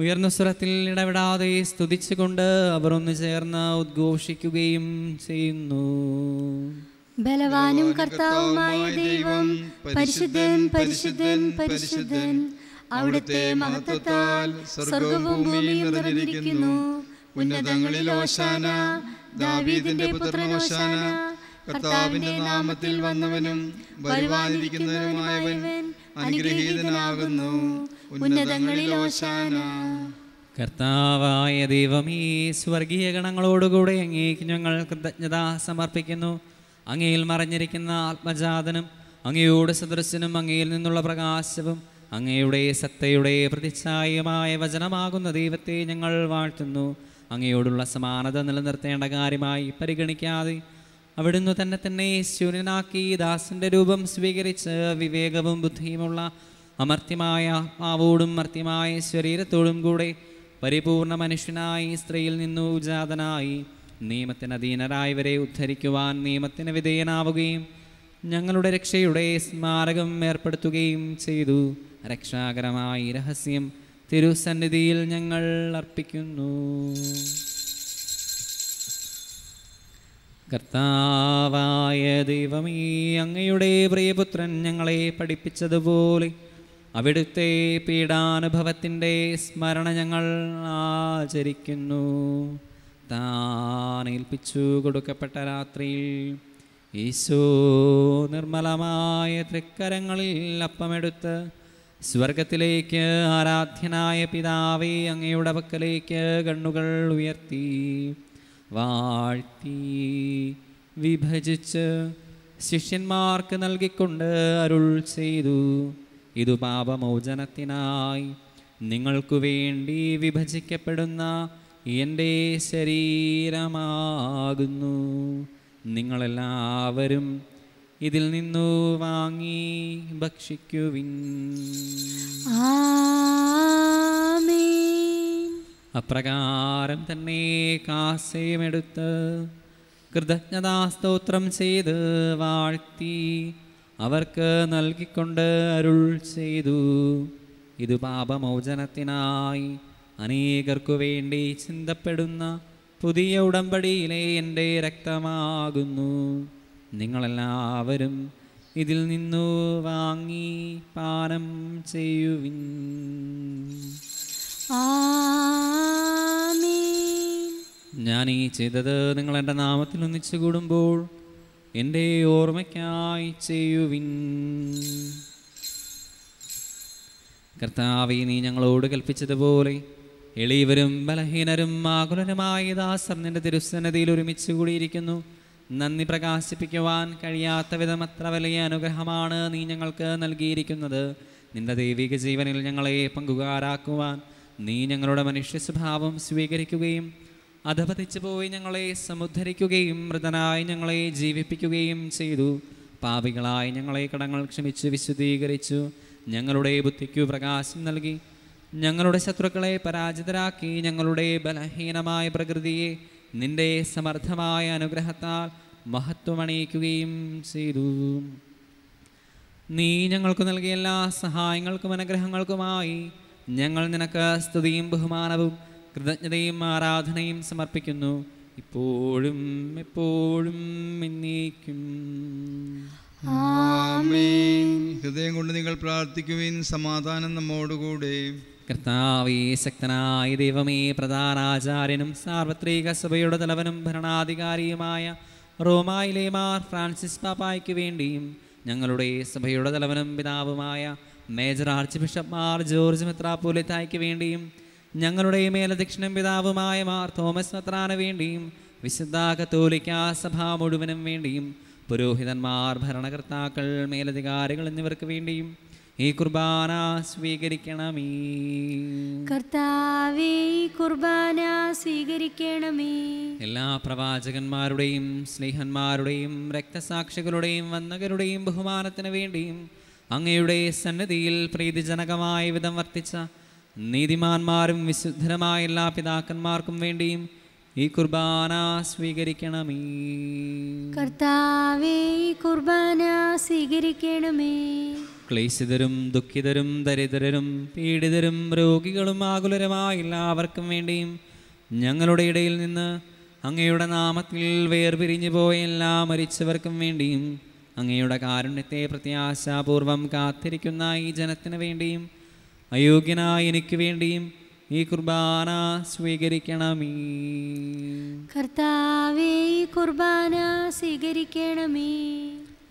ഉയർന്ന സ്വരത്തിൽ ഇടപെടാതെ സ്തുതിച്ചുകൊണ്ട് അവർ ഒന്ന് ചേർന്ന് ഉദ്ഘോഷിക്കുകയും ചെയ്യുന്നു ബലവാനും കർത്താവുമായ ദൈവം പരിശുദ്ധൻ പരിശുദ്ധൻ പരിശുദ്ധൻ അവിടുത്തെ മഹത്വത്താൽ സ്വർഗവും ഭൂമിയും നിറഞ്ഞിരിക്കുന്നു ഉന്നതങ്ങളിൽ ഓശാന ദാവീദിന്റെ പുത്രൻ ഓശാന കർത്താവിന്റെ നാമത്തിൽ വന്നവനും വരുവാനിരിക്കുന്നവനുമായവൻ അനുഗ്രഹീതനാകുന്നു ഉന്നതങ്ങളിൽ ഓശാന കർത്താവായ ദൈവമേ സ്വർഗീയ ഗണങ്ങളോടുകൂടെ അങ്ങേക്ക് ഞങ്ങൾ കൃതജ്ഞത സമർപ്പിക്കുന്നു അങ്ങയിൽ മറഞ്ഞിരിക്കുന്ന ആത്മജാതനും അങ്ങയോട് സദൃശനും അങ്ങയിൽ നിന്നുള്ള പ്രകാശവും അങ്ങയുടെ സത്തയുടെ പ്രതിച്ഛായമായ വചനമാകുന്ന ദൈവത്തെ ഞങ്ങൾ വാഴ്ത്തുന്നു അങ്ങയോടുള്ള സമാനത നിലനിർത്തേണ്ട കാര്യമായി പരിഗണിക്കാതെ അവിടുന്ന് തന്നെ തന്നെ ശൂന്യനാക്കി ദാസന്റെ രൂപം സ്വീകരിച്ച് വിവേകവും ബുദ്ധിയുമുള്ള അമർത്യമായ ആത്മാവോടും മർത്യമായ ശരീരത്തോടും കൂടെ പരിപൂർണ മനുഷ്യനായി സ്ത്രീയിൽ നിന്നു ജാതനായി നിയമത്തിന് അധീനരായവരെ ഉദ്ധരിക്കുവാൻ നിയമത്തിന് വിധേയനാവുകയും ഞങ്ങളുടെ രക്ഷയുടെ സ്മാരകം ഏർപ്പെടുത്തുകയും ചെയ്തു രക്ഷാകരമായി രഹസ്യം തിരുസന്നിധിയിൽ ഞങ്ങൾ അർപ്പിക്കുന്നു കർത്താവായ ദൈവമീ അങ്ങയുടെ പ്രിയപുത്രൻ ഞങ്ങളെ പഠിപ്പിച്ചതുപോലെ അവിടുത്തെ പീഡാനുഭവത്തിൻ്റെ സ്മരണ ഞങ്ങൾ ആചരിക്കുന്നു താനേൽപ്പിച്ചു കൊടുക്കപ്പെട്ട രാത്രിയിൽ ഈശോ നിർമ്മലമായ തൃക്കരങ്ങളിൽ അപ്പമെടുത്ത് സ്വർഗത്തിലേക്ക് ആരാധ്യനായ പിതാവേ അങ്ങയുടെ പക്കലേക്ക് കണ്ണുകൾ ഉയർത്തി വാഴ്ത്തി വിഭജിച്ച് ശിഷ്യന്മാർക്ക് നൽകിക്കൊണ്ട് അരുൾ ചെയ്തു ഇതു പാപമോചനത്തിനായി നിങ്ങൾക്കു വേണ്ടി വിഭജിക്കപ്പെടുന്ന എൻ്റെ ശരീരമാകുന്നു നിങ്ങളെല്ലാവരും ഇതിൽ നിന്നു വാങ്ങി ഭക്ഷിക്കുവിൻ ആ അപ്രകാരം തന്നെ കാശയമെടുത്ത് കൃതജ്ഞതാസ്തോത്രം ചെയ്ത് വാഴ്ത്തി അവർക്ക് നൽകിക്കൊണ്ട് അരുൾ ചെയ്തു ഇത് പാപമോചനത്തിനായി അനേകർക്കു വേണ്ടി ചിന്തപ്പെടുന്ന പുതിയ ഉടമ്പടിയിലെ എൻ്റെ രക്തമാകുന്നു നിങ്ങളെല്ലാവരും ഇതിൽ നിന്നു വാങ്ങി പാനം ചെയ്യുവിൻ ഞാൻ ഈ ചെയ്തത് നിങ്ങൾ എൻ്റെ നാമത്തിൽ ഒന്നിച്ചു കൂടുമ്പോൾ എൻ്റെ ഓർമ്മയ്ക്കായി ചെയ്യുവിൻ കർത്താവി നീ ഞങ്ങളോട് കൽപ്പിച്ചതുപോലെ എളിയവരും ബലഹീനരും ആകുലരുമായ ദാസർ നിന്റെ തിരുസന്നതിയിൽ ഒരുമിച്ച് കൂടിയിരിക്കുന്നു നന്ദി പ്രകാശിപ്പിക്കുവാൻ കഴിയാത്ത വിധം അത്ര വലിയ അനുഗ്രഹമാണ് നീ ഞങ്ങൾക്ക് നൽകിയിരിക്കുന്നത് നിന്റെ ദൈവിക ജീവനിൽ ഞങ്ങളെ പങ്കുകാരാക്കുവാൻ നീ ഞങ്ങളുടെ മനുഷ്യ സ്വഭാവം സ്വീകരിക്കുകയും അധപതിച്ചു പോയി ഞങ്ങളെ സമുദ്ധരിക്കുകയും മൃതനായി ഞങ്ങളെ ജീവിപ്പിക്കുകയും ചെയ്തു പാപികളായി ഞങ്ങളെ കടങ്ങൾ ക്ഷമിച്ച് വിശുദ്ധീകരിച്ചു ഞങ്ങളുടെ ബുദ്ധിക്കു പ്രകാശം നൽകി ഞങ്ങളുടെ ശത്രുക്കളെ പരാജിതരാക്കി ഞങ്ങളുടെ ബലഹീനമായ പ്രകൃതിയെ നിന്റെ സമർത്ഥമായ അനുഗ്രഹത്താൽ മഹത്വമണിയിക്കുകയും ചെയ്തു നീ ഞങ്ങൾക്ക് നൽകിയ എല്ലാ സഹായങ്ങൾക്കും അനുഗ്രഹങ്ങൾക്കുമായി ഞങ്ങൾ നിനക്ക് സ്തുതിയും ബഹുമാനവും കൃതജ്ഞതയും ആരാധനയും സമർപ്പിക്കുന്നു ഇപ്പോഴും എപ്പോഴും എന്നേക്കും ഹൃദയം കൊണ്ട് നിങ്ങൾ പ്രാർത്ഥിക്കുവിൻ സമാധാനം നമ്മോടുകൂടെ കർത്താവേ ശക്തനായ ദൈവമേ പ്രധാനാചാര്യനും സാർവത്രിക സഭയുടെ തലവനും ഭരണാധികാരിയുമായ റോമായിലേമാർ മാർ ഫ്രാൻസിസ് പാപ്പായ്ക്ക് വേണ്ടിയും ഞങ്ങളുടെ സഭയുടെ തലവനും പിതാവുമായ major archbishop Mar George മെത്രാപ്പോലിത്തായ്ക്ക് വേണ്ടിയും ഞങ്ങളുടെ മേലധ്യക്ഷനും പിതാവുമായ മാർ തോമസ് മെത്രാന് വേണ്ടിയും വിശുദ്ധ കത്തോലിക്ക സഭ മുഴുവനും വേണ്ടിയും പുരോഹിതന്മാർ ഭരണകർത്താക്കൾ മേലധികാരികൾ എന്നിവർക്ക് വേണ്ടിയും ഈ കുർബാന സ്വീകരിക്കണമേ കർത്താവേ കുർബാന സ്വീകരിക്കണമേ എല്ലാ പ്രവാചകന്മാരുടെയും സ്നേഹന്മാരുടെയും രക്തസാക്ഷികളുടെയും വന്നകരുടെയും ബഹുമാനത്തിന് വേണ്ടിയും അങ്ങയുടെ സന്നിധിയിൽ പ്രീതിജനകമായ വിധം വർത്തിച്ച നീതിമാന്മാരും വിശുദ്ധരമായ എല്ലാ പിതാക്കന്മാർക്കും വേണ്ടിയും ഈ കുർബാന സ്വീകരിക്കണമേ കർത്താവേ ഈ കുർബാന സ്വീകരിക്കണമേ ക്ലേശിതരും ദുഃഖിതരും ദരിദ്രരും പീഡിതരും രോഗികളും ആകുലരുമായ എല്ലാവർക്കും വേണ്ടിയും ഞങ്ങളുടെ ഇടയിൽ നിന്ന് അങ്ങയുടെ നാമത്തിൽ വേർപിരിഞ്ഞു പോയ എല്ലാ മരിച്ചവർക്കും വേണ്ടിയും അങ്ങയുടെ കാരുണ്യത്തെ പ്രത്യാശാപൂർവം കാത്തിരിക്കുന്ന ഈ ജനത്തിന് വേണ്ടിയും അയോഗ്യനായ എനിക്ക് വേണ്ടിയും ഈ കുർബാന സ്വീകരിക്കണമേ കർത്താവേ ഈ കുർബാന സ്വീകരിക്കണമേ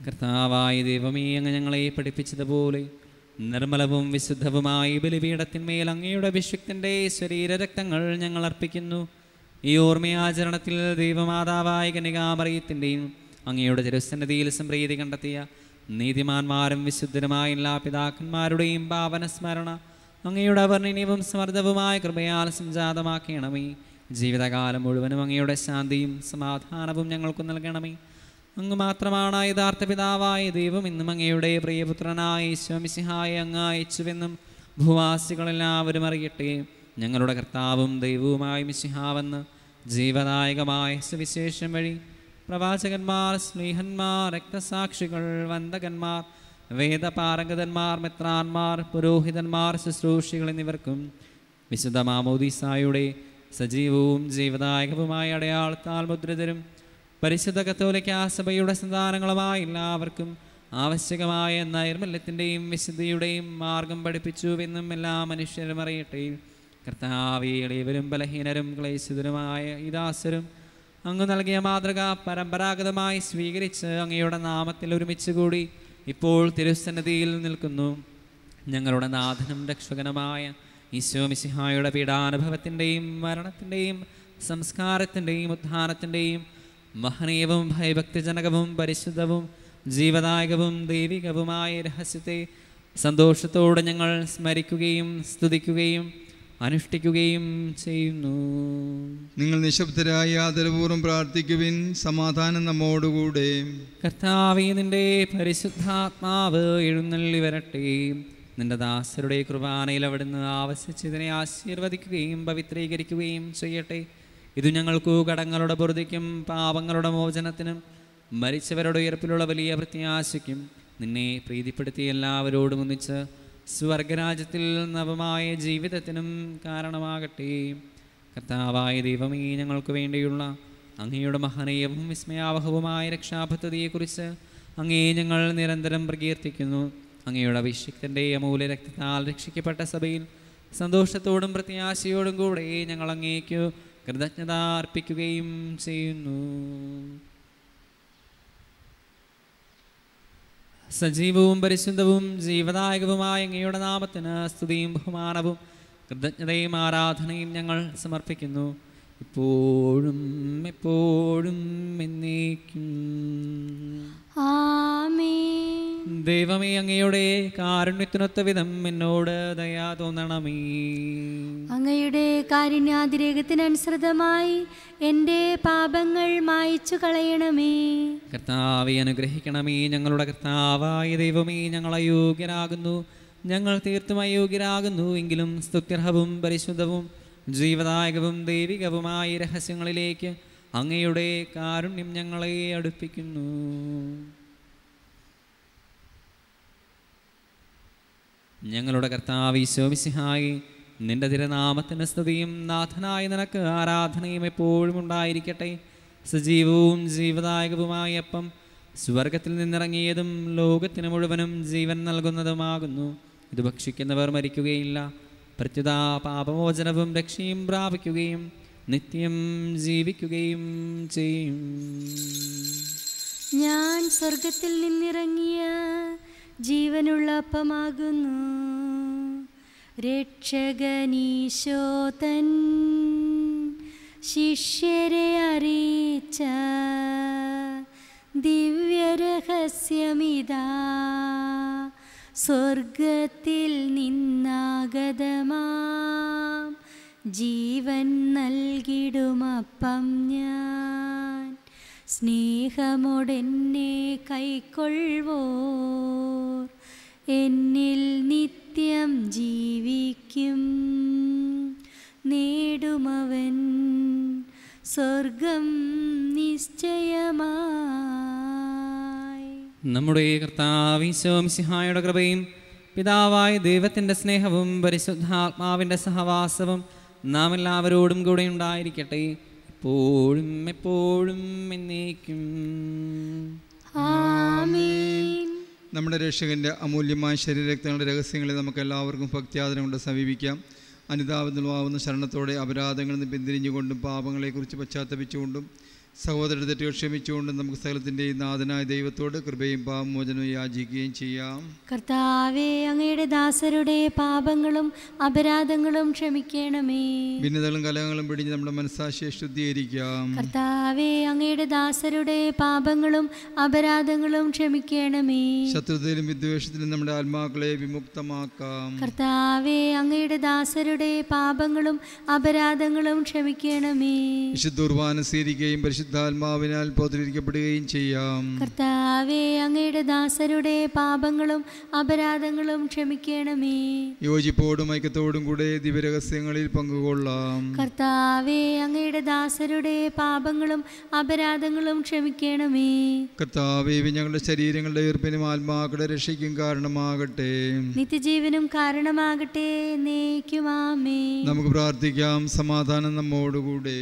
കർത്താവായ ദൈവമേ അങ്ങ് ഞങ്ങളെ പഠിപ്പിച്ചതുപോലെ നിർമ്മലവും വിശുദ്ധവുമായി ബലിപീഠത്തിന്മേൽ അങ്ങയുടെ അഭിഷിക്തൻ്റെ ശരീരരക്തങ്ങൾ ഞങ്ങൾ അർപ്പിക്കുന്നു ഈ ഓർമ്മയാചരണത്തിൽ ദൈവമാതാവായ കനികാമറിയത്തിൻ്റെയും അങ്ങയുടെ തിരുസന്നിധിയിൽ സംപ്രീതി കണ്ടെത്തിയ നീതിമാന്മാരും വിശുദ്ധരുമായ എല്ലാ പിതാക്കന്മാരുടെയും പാവന സ്മരണ അങ്ങയുടെ അവർണ്ണനീയവും സമർദ്ദവുമായ കൃപയാൽ സംജാതമാക്കിയണമേ ജീവിതകാലം മുഴുവനും അങ്ങയുടെ ശാന്തിയും സമാധാനവും ഞങ്ങൾക്ക് നൽകണമേ അങ്ങ് മാത്രമാണ് യഥാർത്ഥ പിതാവായ ദൈവം ഇന്നും അങ്ങയുടെ പ്രിയപുത്രനായ ശ്വമിസിഹായ അങ്ങ് അയച്ചുവെന്നും ഭൂവാസികളെല്ലാവരും അറിയട്ടെ ഞങ്ങളുടെ കർത്താവും ദൈവവുമായ മിശിഹാവെന്ന് ജീവദായകമായ സുവിശേഷം വഴി പ്രവാചകന്മാർ സ്നേഹന്മാർ രക്തസാക്ഷികൾ വന്ദകന്മാർ വേദപാരംഗതന്മാർ മിത്രാന്മാർ പുരോഹിതന്മാർ ശുശ്രൂഷികൾ എന്നിവർക്കും വിശുദ്ധ മാമോദീസായുടെ സജീവവും ജീവദായകവുമായ അടയാളത്താൽ മുദ്രിതരും പരിശുദ്ധ കത്തോലിക്ക സഭയുടെ സന്താനങ്ങളുമായി എല്ലാവർക്കും ആവശ്യകമായ നൈർമല്യത്തിൻ്റെയും വിശുദ്ധിയുടെയും മാർഗം പഠിപ്പിച്ചുവെന്നും എല്ലാ മനുഷ്യരും അറിയട്ടെ കർത്താവിലേവരും ബലഹീനരും ക്ലേശിതരുമായ ഇദാസരും അങ്ങ് നൽകിയ മാതൃക പരമ്പരാഗതമായി സ്വീകരിച്ച് അങ്ങയുടെ നാമത്തിൽ ഒരുമിച്ച് കൂടി ഇപ്പോൾ തിരുസന്നിധിയിൽ നിൽക്കുന്നു ഞങ്ങളുടെ നാഥനും രക്ഷകനുമായ മിസിഹായുടെ പീഡാനുഭവത്തിൻ്റെയും മരണത്തിൻ്റെയും സംസ്കാരത്തിൻ്റെയും ഉദ്ധാനത്തിൻ്റെയും മഹനീയവും ഭയഭക്തിജനകവും പരിശുദ്ധവും ജീവദായകവും ദൈവികവുമായ രഹസ്യത്തെ സന്തോഷത്തോടെ ഞങ്ങൾ സ്മരിക്കുകയും സ്തുതിക്കുകയും അനുഷ്ഠിക്കുകയും ചെയ്യുന്നു നിങ്ങൾ നിശബ്ദരായി ആദരപൂർവ്വം പ്രാർത്ഥിക്കുവിൻ സമാധാനം നമ്മോടുകൂടെ കർത്താവേ നിന്റെ പരിശുദ്ധാത്മാവ് എഴുന്നള്ളി വരട്ടെ നിന്റെ ദാസരുടെ കുർബാനയിൽ അവിടുന്ന് ആവശ്യിച്ചതിനെ ആശീർവദിക്കുകയും പവിത്രീകരിക്കുകയും ചെയ്യട്ടെ ഇത് ഞങ്ങൾക്ക് കടങ്ങളുടെ പൊറുതിക്കും പാപങ്ങളുടെ മോചനത്തിനും മരിച്ചവരുടെ ഉയർപ്പിലുള്ള വലിയ പ്രത്യാശയ്ക്കും നിന്നെ പ്രീതിപ്പെടുത്തി എല്ലാവരോടും ഒന്നിച്ച് സ്വർഗരാജ്യത്തിൽ നവമായ ജീവിതത്തിനും കാരണമാകട്ടെ കർത്താവായ ദൈവമേ ഞങ്ങൾക്ക് വേണ്ടിയുള്ള അങ്ങയുടെ മഹനീയവും വിസ്മയാവഹവുമായ രക്ഷാപദ്ധതിയെക്കുറിച്ച് അങ്ങേ ഞങ്ങൾ നിരന്തരം പ്രകീർത്തിക്കുന്നു അങ്ങയുടെ അഭിഷിക്തൻ്റെ അമൂല്യ രക്തത്താൽ രക്ഷിക്കപ്പെട്ട സഭയിൽ സന്തോഷത്തോടും പ്രത്യാശയോടും കൂടെ ഞങ്ങൾ അങ്ങേക്ക് കൃതജ്ഞത അർപ്പിക്കുകയും ചെയ്യുന്നു സജീവവും പരിശുദ്ധവും ജീവദായകവുമായ അങ്ങയുടെ നാമത്തിന് സ്തുതിയും ബഹുമാനവും കൃതജ്ഞതയും ആരാധനയും ഞങ്ങൾ സമർപ്പിക്കുന്നു ഇപ്പോഴും എപ്പോഴും എന്നേക്കും ആമേ ദൈവമേ അങ്ങയുടെ കാരുണ്യത്തിനൊത്ത വിധം എന്നോട് ദയാ തോന്നണമേ അങ്ങയുടെ കാരുണ്യാതിരേഖത്തിനനുസൃതമായി എൻ്റെ പാപങ്ങൾ മായച്ചു കളയണമേ കർത്താവെ അനുഗ്രഹിക്കണമേ ഞങ്ങളുടെ കർത്താവായ ദൈവമേ ഞങ്ങൾ അയോഗ്യരാകുന്നു ഞങ്ങൾ തീർത്തും അയോഗ്യരാകുന്നു എങ്കിലും സ്തുത്യർഹവും പരിശുദ്ധവും ജീവദായകവും ദൈവികവുമായ രഹസ്യങ്ങളിലേക്ക് അങ്ങയുടെ കാരുണ്യം ഞങ്ങളെ അടുപ്പിക്കുന്നു ഞങ്ങളുടെ കർത്താവ് ഈശോമിസിഹായി നിന്റെ തിരനാമത്തിന് സ്തുതിയും നാഥനായ നിനക്ക് ആരാധനയും എപ്പോഴും ഉണ്ടായിരിക്കട്ടെ സജീവവും ജീവദായകവുമായ അപ്പം സ്വർഗത്തിൽ നിന്നിറങ്ങിയതും ലോകത്തിന് മുഴുവനും ജീവൻ നൽകുന്നതുമാകുന്നു ഇത് ഭക്ഷിക്കുന്നവർ മരിക്കുകയില്ല പ്രത്യുതാ പാപമോചനവും രക്ഷയും പ്രാപിക്കുകയും നിത്യം ജീവിക്കുകയും ചെയ്യും ഞാൻ സ്വർഗത്തിൽ നിന്നിറങ്ങിയ ജീവനുള്ള അപ്പമാകുന്നു രക്ഷകനീശോതൻ ശിഷ്യരെ അറിയിച്ച ദിവ്യരഹസ്യമിതാ സ്വർഗത്തിൽ നിന്നാഗതമാ ജീവൻ നൽകിടുമപ്പം ഞാൻ സ്നേഹമൊടെന്നെ കൈക്കൊള്ളവോ എന്നിൽ നിത്യം ജീവിക്കും നേടുമവൻ സ്വർഗം നിശ്ചയമായി നമ്മുടെ സിഹായുടെ കൃപയും പിതാവായ ദൈവത്തിൻ്റെ സ്നേഹവും പരിശുദ്ധാത്മാവിൻ്റെ സഹവാസവും നാം എല്ലാവരോടും കൂടെ ഉണ്ടായിരിക്കട്ടെ ഇപ്പോഴും എപ്പോഴും എന്നേക്കും നമ്മുടെ രക്ഷകന്റെ അമൂല്യമായ ശരീരരക്തങ്ങളുടെ രഹസ്യങ്ങളെ നമുക്ക് എല്ലാവർക്കും ഭക്തിയാദരം കൊണ്ട് സമീപിക്കാം അനുതാപത്തിലുമാവുന്ന ശരണത്തോടെ അപരാധങ്ങളിൽ നിന്ന് പിന്തിരിഞ്ഞുകൊണ്ടും പാപങ്ങളെക്കുറിച്ച് പശ്ചാത്തപിച്ചുകൊണ്ടും സഹോദരരുടെ തെറ്റുകൾ ക്ഷമിച്ചുകൊണ്ട് നമുക്ക് സകലത്തിന്റെയും നാഥനായ ദൈവത്തോട് കൃപയും പാപമോചനവും യാചിക്കുകയും ചെയ്യാം കർത്താവേ അങ്ങയുടെ ദാസരുടെ പാപങ്ങളും അപരാധങ്ങളും ക്ഷമിക്കണമേ ഭിന്നതകളും കലഹങ്ങളും പിടിഞ്ഞ് നമ്മുടെ മനസ്സാശയെ ശുദ്ധീകരിക്കാം കർത്താവേ അങ്ങയുടെ ദാസരുടെ പാപങ്ങളും അപരാധങ്ങളും ക്ഷമിക്കണമേ ശത്രുതയിലും വിദ്വേഷത്തിലും നമ്മുടെ ആത്മാക്കളെ വിമുക്തമാക്കാം കർത്താവേ അങ്ങയുടെ ദാസരുടെ പാപങ്ങളും അപരാധങ്ങളും ക്ഷമിക്കണമേ വിശുദ്ധ കുർബാന സ്വീകരിക്കുകയും പരിശുദ്ധ പരിശുദ്ധാത്മാവിനാൽ പോതിരിക്കപ്പെടുകയും ചെയ്യാം കർത്താവേ അങ്ങയുടെ ദാസരുടെ പാപങ്ങളും അപരാധങ്ങളും ക്ഷമിക്കണമേ യോജിപ്പോടും ഐക്യത്തോടും കൂടെ ദിവ്യരഹസ്യങ്ങളിൽ പങ്കുകൊള്ളാം കർത്താവേ അങ്ങയുടെ ദാസരുടെ പാപങ്ങളും അപരാധങ്ങളും ക്ഷമിക്കണമേ കർത്താവേ ഞങ്ങളുടെ ശരീരങ്ങളുടെ ഈർപ്പിനും ആത്മാക്കളുടെ രക്ഷയ്ക്കും കാരണമാകട്ടെ നിത്യജീവനും കാരണമാകട്ടെ നമുക്ക് പ്രാർത്ഥിക്കാം സമാധാനം നമ്മോടുകൂടെ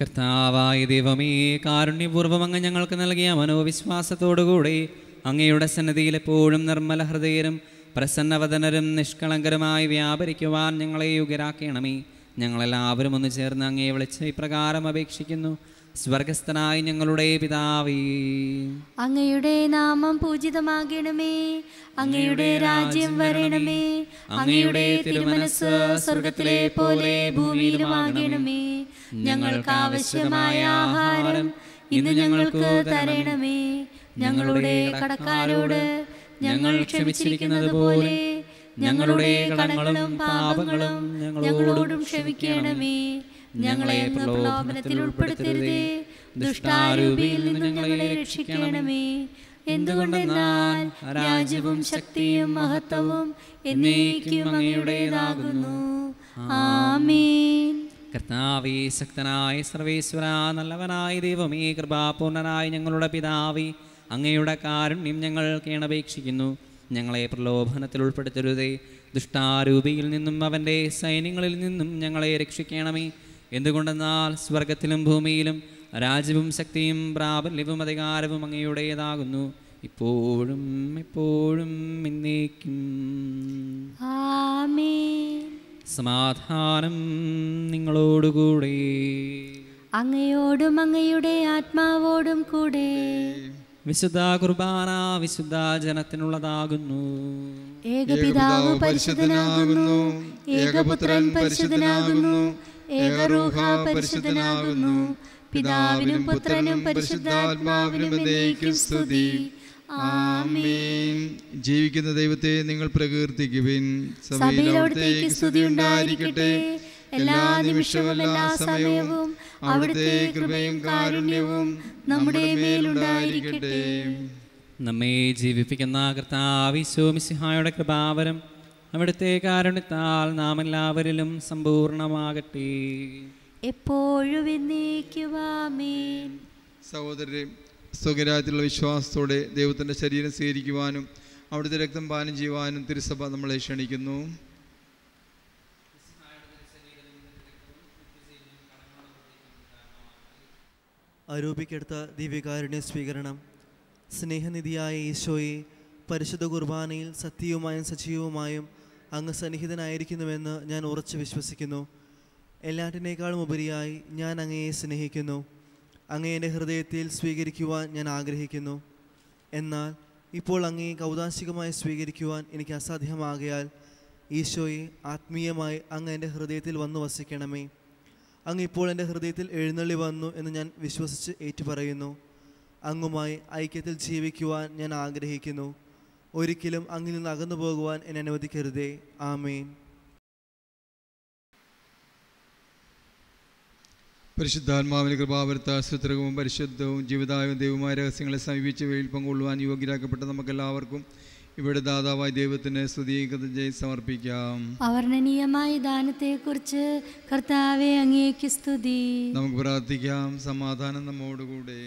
കർത്താവായ ദൈവമേ കാരുണ്യപൂർവ്വം അങ്ങ് ഞങ്ങൾക്ക് നൽകിയ മനോവിശ്വാസത്തോടുകൂടി അങ്ങയുടെ സന്നദ്ധിയിൽ എപ്പോഴും നിർമ്മല ഹൃദയരും പ്രസന്നവദനരും നിഷ്കളങ്കരുമായി വ്യാപരിക്കുവാൻ ഞങ്ങളെ യുഗരാക്കണമേ ഞങ്ങളെല്ലാവരും ഒന്ന് ചേർന്ന് അങ്ങയെ വിളിച്ച് ഇപ്രകാരം അപേക്ഷിക്കുന്നു സ്വർഗസ്ഥനായി ഞങ്ങളുടെ പിതാവേ അങ്ങയുടെ നാമം പൂജിതമാകണമേ അങ്ങയുടെ രാജ്യം വരണമേ അങ്ങയുടെ തിരുമനസ് സ്വർഗത്തിലെ പോലെ ഭൂമിയിലുമാകണമേ ഞങ്ങൾക്ക് ആവശ്യമായ ആഹാരം ഇന്ന് ഞങ്ങൾക്ക് തരണമേ ഞങ്ങളുടെ കടക്കാരോട് ഞങ്ങൾ ക്ഷമിച്ചിരിക്കുന്നത് പോലെ ഞങ്ങളുടെ കടങ്ങളും പാപങ്ങളും ഞങ്ങളോടും ക്ഷമിക്കണമേ ഞങ്ങളെ പ്രലോഭനത്തിൽ ഉൾപ്പെടുത്തരുതേ ദുഷ്ടാരൂപിയിൽ നിന്ന് ഞങ്ങളെ രക്ഷിക്കണമേ എന്തുകൊണ്ടെന്നാൽ രാജ്യവും ശക്തിയും മഹത്വവും എന്നേക്കും അങ്ങയുടേതാകുന്നു ആമീൻ കർത്താവേ ശക്തനായ സർവേശ്വര നല്ലവനായ ദൈവമേ കൃപാപൂർണനായ ഞങ്ങളുടെ പിതാവി അങ്ങയുടെ കാരുണ്യം ഞങ്ങൾ കേണപേക്ഷിക്കുന്നു ഞങ്ങളെ പ്രലോഭനത്തിൽ ഉൾപ്പെടുത്തരുതേ ദുഷ്ടാരൂപിയിൽ നിന്നും അവൻ്റെ സൈന്യങ്ങളിൽ നിന്നും ഞങ്ങളെ രക്ഷിക്കണമേ എന്തുകൊണ്ടെന്നാൽ സ്വർഗത്തിലും ഭൂമിയിലും രാജ്യവും ശക്തിയും പ്രാബല്യവും അധികാരവും അങ്ങയുടേതാകുന്നു ഇപ്പോഴും ഇപ്പോഴും എന്നേക്കും സമാധാനം നിങ്ങളോടുകൂടെ അങ്ങയോടും അങ്ങയുടെ ആത്മാവോടും കൂടെ വിശുദ്ധ കുർബാന വിശുദ്ധ ജനത്തിനുള്ളതാകുന്നു ഏകപിതാവ് പരിശുദ്ധനാകുന്നു ഏകപുത്രൻ പരിശുദ്ധനാകുന്നു ഏകറൂഹ പരിശുദ്ധനാകുന്നു പിതാവിനും പുത്രനും പരിശുദ്ധാത്മാവിനും എന്നേക്കും സ്തുതി ആമീൻ ജീവിക്കുന്ന ദൈവത്തെ നിങ്ങൾ പ്രകീർത്തിക്കുവിൻ സഭയിലവിടത്തേക്ക് സ്തുതി ഉണ്ടായിരിക്കട്ടെ എല്ലാ നിമിഷവും എല്ലാ സമയവും അവിടുത്തെ കൃപയും കാരുണ്യവും നമ്മുടെ മേലുണ്ടായിരിക്കട്ടെ നമ്മെ ജീവിപ്പിക്കുന്ന കർത്താവിശോമിസിഹായുടെ കൃപാവരം അവിടുത്തെ കാരണത്താൽ നാം എല്ലാവരിലും സമ്പൂർണമാകട്ടെ എപ്പോഴും സഹോദരരെ സ്വകരാജ്യത്തിലുള്ള വിശ്വാസത്തോടെ ദൈവത്തിൻ്റെ ശരീരം സ്വീകരിക്കുവാനും അവിടുത്തെ രക്തം പാനം ചെയ്യുവാനും തിരുസഭ നമ്മളെ ക്ഷണിക്കുന്നു ആരോപിക്കെടുത്ത ദിവ്യകാരുണ്യ സ്വീകരണം സ്നേഹനിധിയായ ഈശോയെ പരിശുദ്ധ കുർബാനയിൽ സത്യവുമായും സജീവമായും അങ്ങ് സന്നിഹിതനായിരിക്കുന്നുവെന്ന് ഞാൻ ഉറച്ച് വിശ്വസിക്കുന്നു എല്ലാറ്റിനേക്കാളും ഉപരിയായി ഞാൻ അങ്ങയെ സ്നേഹിക്കുന്നു അങ്ങേ ഹൃദയത്തിൽ സ്വീകരിക്കുവാൻ ഞാൻ ആഗ്രഹിക്കുന്നു എന്നാൽ ഇപ്പോൾ അങ്ങയെ കൗതാശികമായി സ്വീകരിക്കുവാൻ എനിക്ക് അസാധ്യമാകയാൽ ഈശോയെ ആത്മീയമായി അങ്ങ് എൻ്റെ ഹൃദയത്തിൽ വന്നു വസിക്കണമേ അങ്ങ് ഇപ്പോൾ എൻ്റെ ഹൃദയത്തിൽ എഴുന്നള്ളി വന്നു എന്ന് ഞാൻ വിശ്വസിച്ച് ഏറ്റുപറയുന്നു അങ്ങുമായി ഐക്യത്തിൽ ജീവിക്കുവാൻ ഞാൻ ആഗ്രഹിക്കുന്നു ഒരിക്കലും അങ്ങിൽ നിന്ന് അകന്നു പോകുവാൻ എന്നെ അനുവദിക്കരുതേ ആമേൻ പരിശുദ്ധാത്മാവിന് കൃപാവരുത്ത സുത്രകവും പരിശുദ്ധവും ജീവിതായും ദൈവമായ രഹസ്യങ്ങളെ സമീപിച്ച് വെയിൽ പങ്കുകൊള്ളുവാൻ യോഗ്യരാക്കപ്പെട്ട നമുക്കെല്ലാവർക്കും ഇവിടെ ദാതാവായ ദൈവത്തിന് സ്തുതികൃതജയി സമർപ്പിക്കാം അവർണനീയമായ ദാനത്തെക്കുറിച്ച് കർത്താവെ അങ്ങേക്ക് സ്തുതി നമുക്ക് പ്രാർത്ഥിക്കാം സമാധാനം നമ്മോടുകൂടെ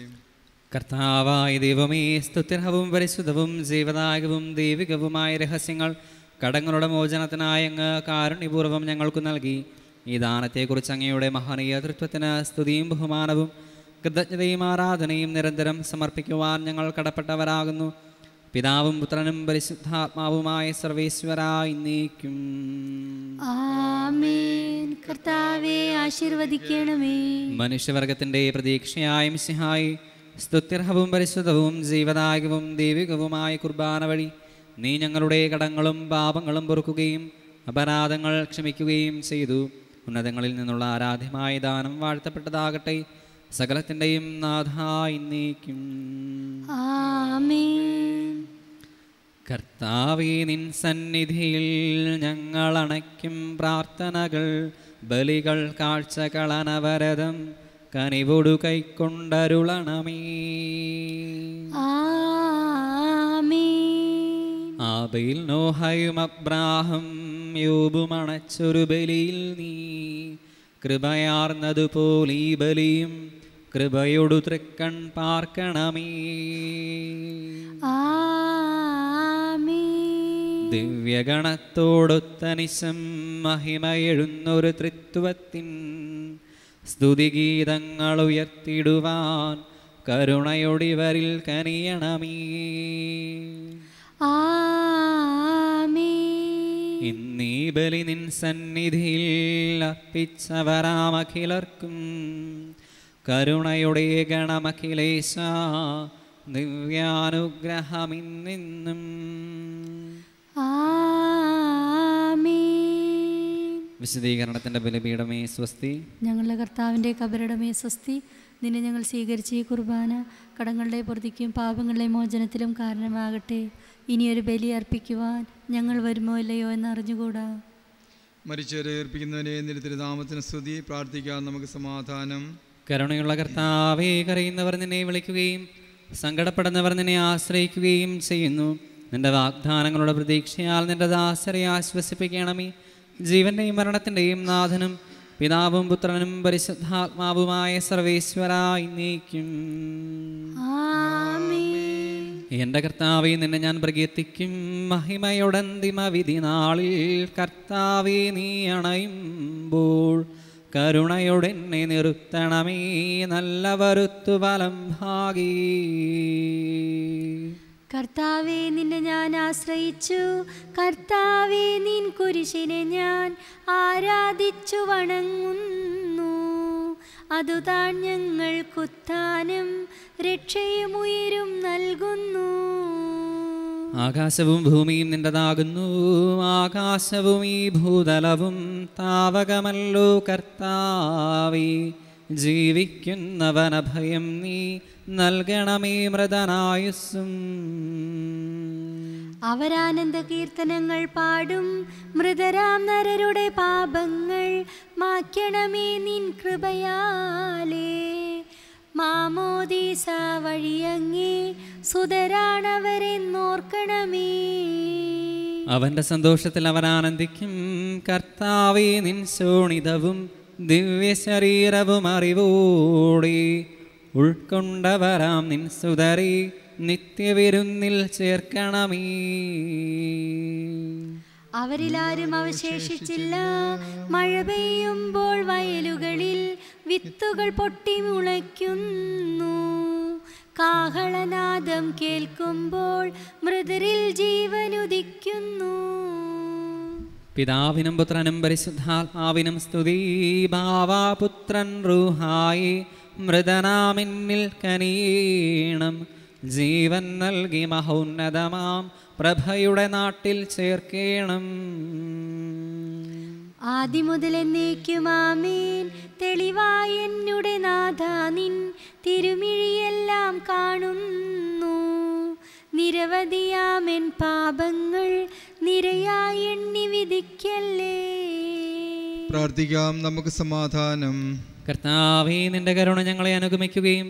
കർത്താവായ ദൈവമേ സ്തുത്യർഹവും പരിശുദ്ധവും ജീവദായകവും ദൈവികവുമായ രഹസ്യങ്ങൾ കടങ്ങളുടെ മോചനത്തിനായി അങ്ങ് കാരുണ്യപൂർവ്വം ഞങ്ങൾക്ക് നൽകി ഈ ദാനത്തെക്കുറിച്ച് അങ്ങയുടെ മഹനീയ സ്തുതിയും ബഹുമാനവും കൃതജ്ഞതയും ആരാധനയും നിരന്തരം സമർപ്പിക്കുവാൻ ഞങ്ങൾ കടപ്പെട്ടവരാകുന്നു പിതാവും പുത്രനും പരിശുദ്ധാത്മാവുമായ സർവേശ്വര ഇന്നേക്കും ആശീർവദിക്കണമേ മനുഷ്യവർഗത്തിന്റെ പ്രതീക്ഷയായും സിഹായി സ്തുത്യർഹവും പരിശുദ്ധവും ജീവദായകവും ദൈവികവുമായ കുർബാന വഴി നീ ഞങ്ങളുടെ കടങ്ങളും പാപങ്ങളും പൊറുക്കുകയും അപരാധങ്ങൾ ക്ഷമിക്കുകയും ചെയ്തു ഉന്നതങ്ങളിൽ നിന്നുള്ള ആരാധ്യമായ ദാനം വാഴ്ത്തപ്പെട്ടതാകട്ടെ സകലത്തിൻ്റെയും നാഥായി നീക്കും കർത്താവേ നിൻ സന്നിധിയിൽ ഞങ്ങൾ അണയ്ക്കും പ്രാർത്ഥനകൾ ബലികൾ കാഴ്ചകളനവരതം കനിവോടു കൈക്കൊണ്ടരുളണമേ ആബയിൽ നോഹയും അബ്രാഹം യോബുമണച്ചൊരു ബലിയിൽ നീ കൃപയാർന്നതുപോലെ ഈ ബലിയും കൃപയോടു തൃക്കൺ പാർക്കണമേ ദിവ്യഗണത്തോടൊത്തനിശം മഹിമയെഴുന്നൊരു തൃത്വത്തിൻ സ്തുതിഗീതങ്ങൾ ഉയർത്തിടുവാൻ കരുണയൊടിവരിൽ കനിയണമേ ഇന്നീ ബലി നിൻ സന്നിധിയിൽ അർപ്പിച്ചവരാമഖിലർക്കും കരുണയുടെ ഗണമഖിലേശ ദിവ്യാനുഗ്രഹമിന്നും ആ വിശദീകരണത്തിന്റെ ബലിപീഠമേ സ്വസ്തി ഞങ്ങളുടെ കർത്താവിന്റെ കബരടമേ സ്വസ്തി നിന്നെ ഞങ്ങൾ സ്വീകരിച്ച ഈ കുർബാന കടങ്ങളുടെ പൊറുതിക്കും പാപങ്ങളുടെ മോചനത്തിലും കാരണമാകട്ടെ ഇനിയൊരു ബലി അർപ്പിക്കുവാൻ ഞങ്ങൾ വരുമോ ഇല്ലയോ എന്ന് അറിഞ്ഞുകൂടാ മരിച്ചവരെ ഏർപ്പിക്കുന്നവരെ നാമത്തിന് സ്തുതി പ്രാർത്ഥിക്കാൻ നമുക്ക് സമാധാനം കരുണയുള്ള കർത്താവേ കരയുന്നവർ നിന്നെ വിളിക്കുകയും സങ്കടപ്പെടുന്നവർ നിന്നെ ആശ്രയിക്കുകയും ചെയ്യുന്നു നിന്റെ വാഗ്ദാനങ്ങളുടെ പ്രതീക്ഷയാൽ നിന്റെ ദാസരെ ആശ്വസിപ്പിക്കണമേ ജീവന്റെയും മരണത്തിന്റെയും നാഥനും പിതാവും പുത്രനും പരിശുദ്ധാത്മാവുമായ സർവേശ്വരായി നീക്കും എന്റെ കർത്താവെ നിന്നെ ഞാൻ പ്രകീർത്തിക്കും മഹിമയുടന്തിമ വിധി നാളിൽ കർത്താവെ നീ അണയുമ്പോൾ കരുണയുടെ എന്നെ നിർത്തണമേ നല്ല വരുത്തുവലം ഭാഗീ കർത്താവെ നിന്നെ ഞാൻ ആശ്രയിച്ചു കർത്താവെ നിൻ കുരിശിനെ ഞാൻ ആരാധിച്ചു വണങ്ങുന്നു അതുതാൻ കുത്താനും രക്ഷയും ഉയരും നൽകുന്നു ആകാശവും ഭൂമിയും നിന്റതാകുന്നു ആകാശവും ഈ ഭൂതലവും താവകമല്ലോ കർത്താവേ ജീവിക്കുന്നവനഭയം നീ നൽകണമേ മൃതനായുസ്സും അവരാനന്ദ കീർത്തനങ്ങൾ പാടും മൃതരാം നരരുടെ പാപങ്ങൾ മാക്കണമേ നിൻ കൃപയാലേ മാമോദീസ വഴിയങ്ങേ അവന്റെ സന്തോഷത്തിൽ അവൻ ആനന്ദിക്കും കർത്താവേ നിൻ ശോണിതവും ദിവ്യശരീരവും അറിവൂടി ഉൾക്കൊണ്ടവരാം നിൻ സുതറി നിത്യവിരുന്നിൽ ചേർക്കണമീ അവരിലാരും അവശേഷിച്ചില്ല മഴ പെയ്യുമ്പോൾ വയലുകളിൽ വിത്തുകൾ പൊട്ടി മുളയ്ക്കുന്നു കാഹളനാദം കേൾക്കുമ്പോൾ മൃദരിൽ ജീവനുദിക്കുന്നു പിതാവിനും പുത്രനും പരിശുദ്ധാത്മാവിനും സ്തുതി പുത്രൻ റൂഹായി മൃതനാമിന്നിൽ കനീണം ജീവൻ നൽകി മഹോന്നതമാം പ്രഭയുടെ നാട്ടിൽ ചേർക്കേണം ആദ്യം തെളിവായ എന്നുടെ നാഥ നിൻ തിരുമിഴിയെല്ലാം കാണുന്നു നിരവധിയാമെൻ പാപങ്ങൾ നിരയായി എണ്ണി വിധിക്കല്ലേ പ്രാർത്ഥിക്കാം നമുക്ക് സമാധാനം കർത്താവേ നിന്റെ കരുണ ഞങ്ങളെ അനുഗമിക്കുകയും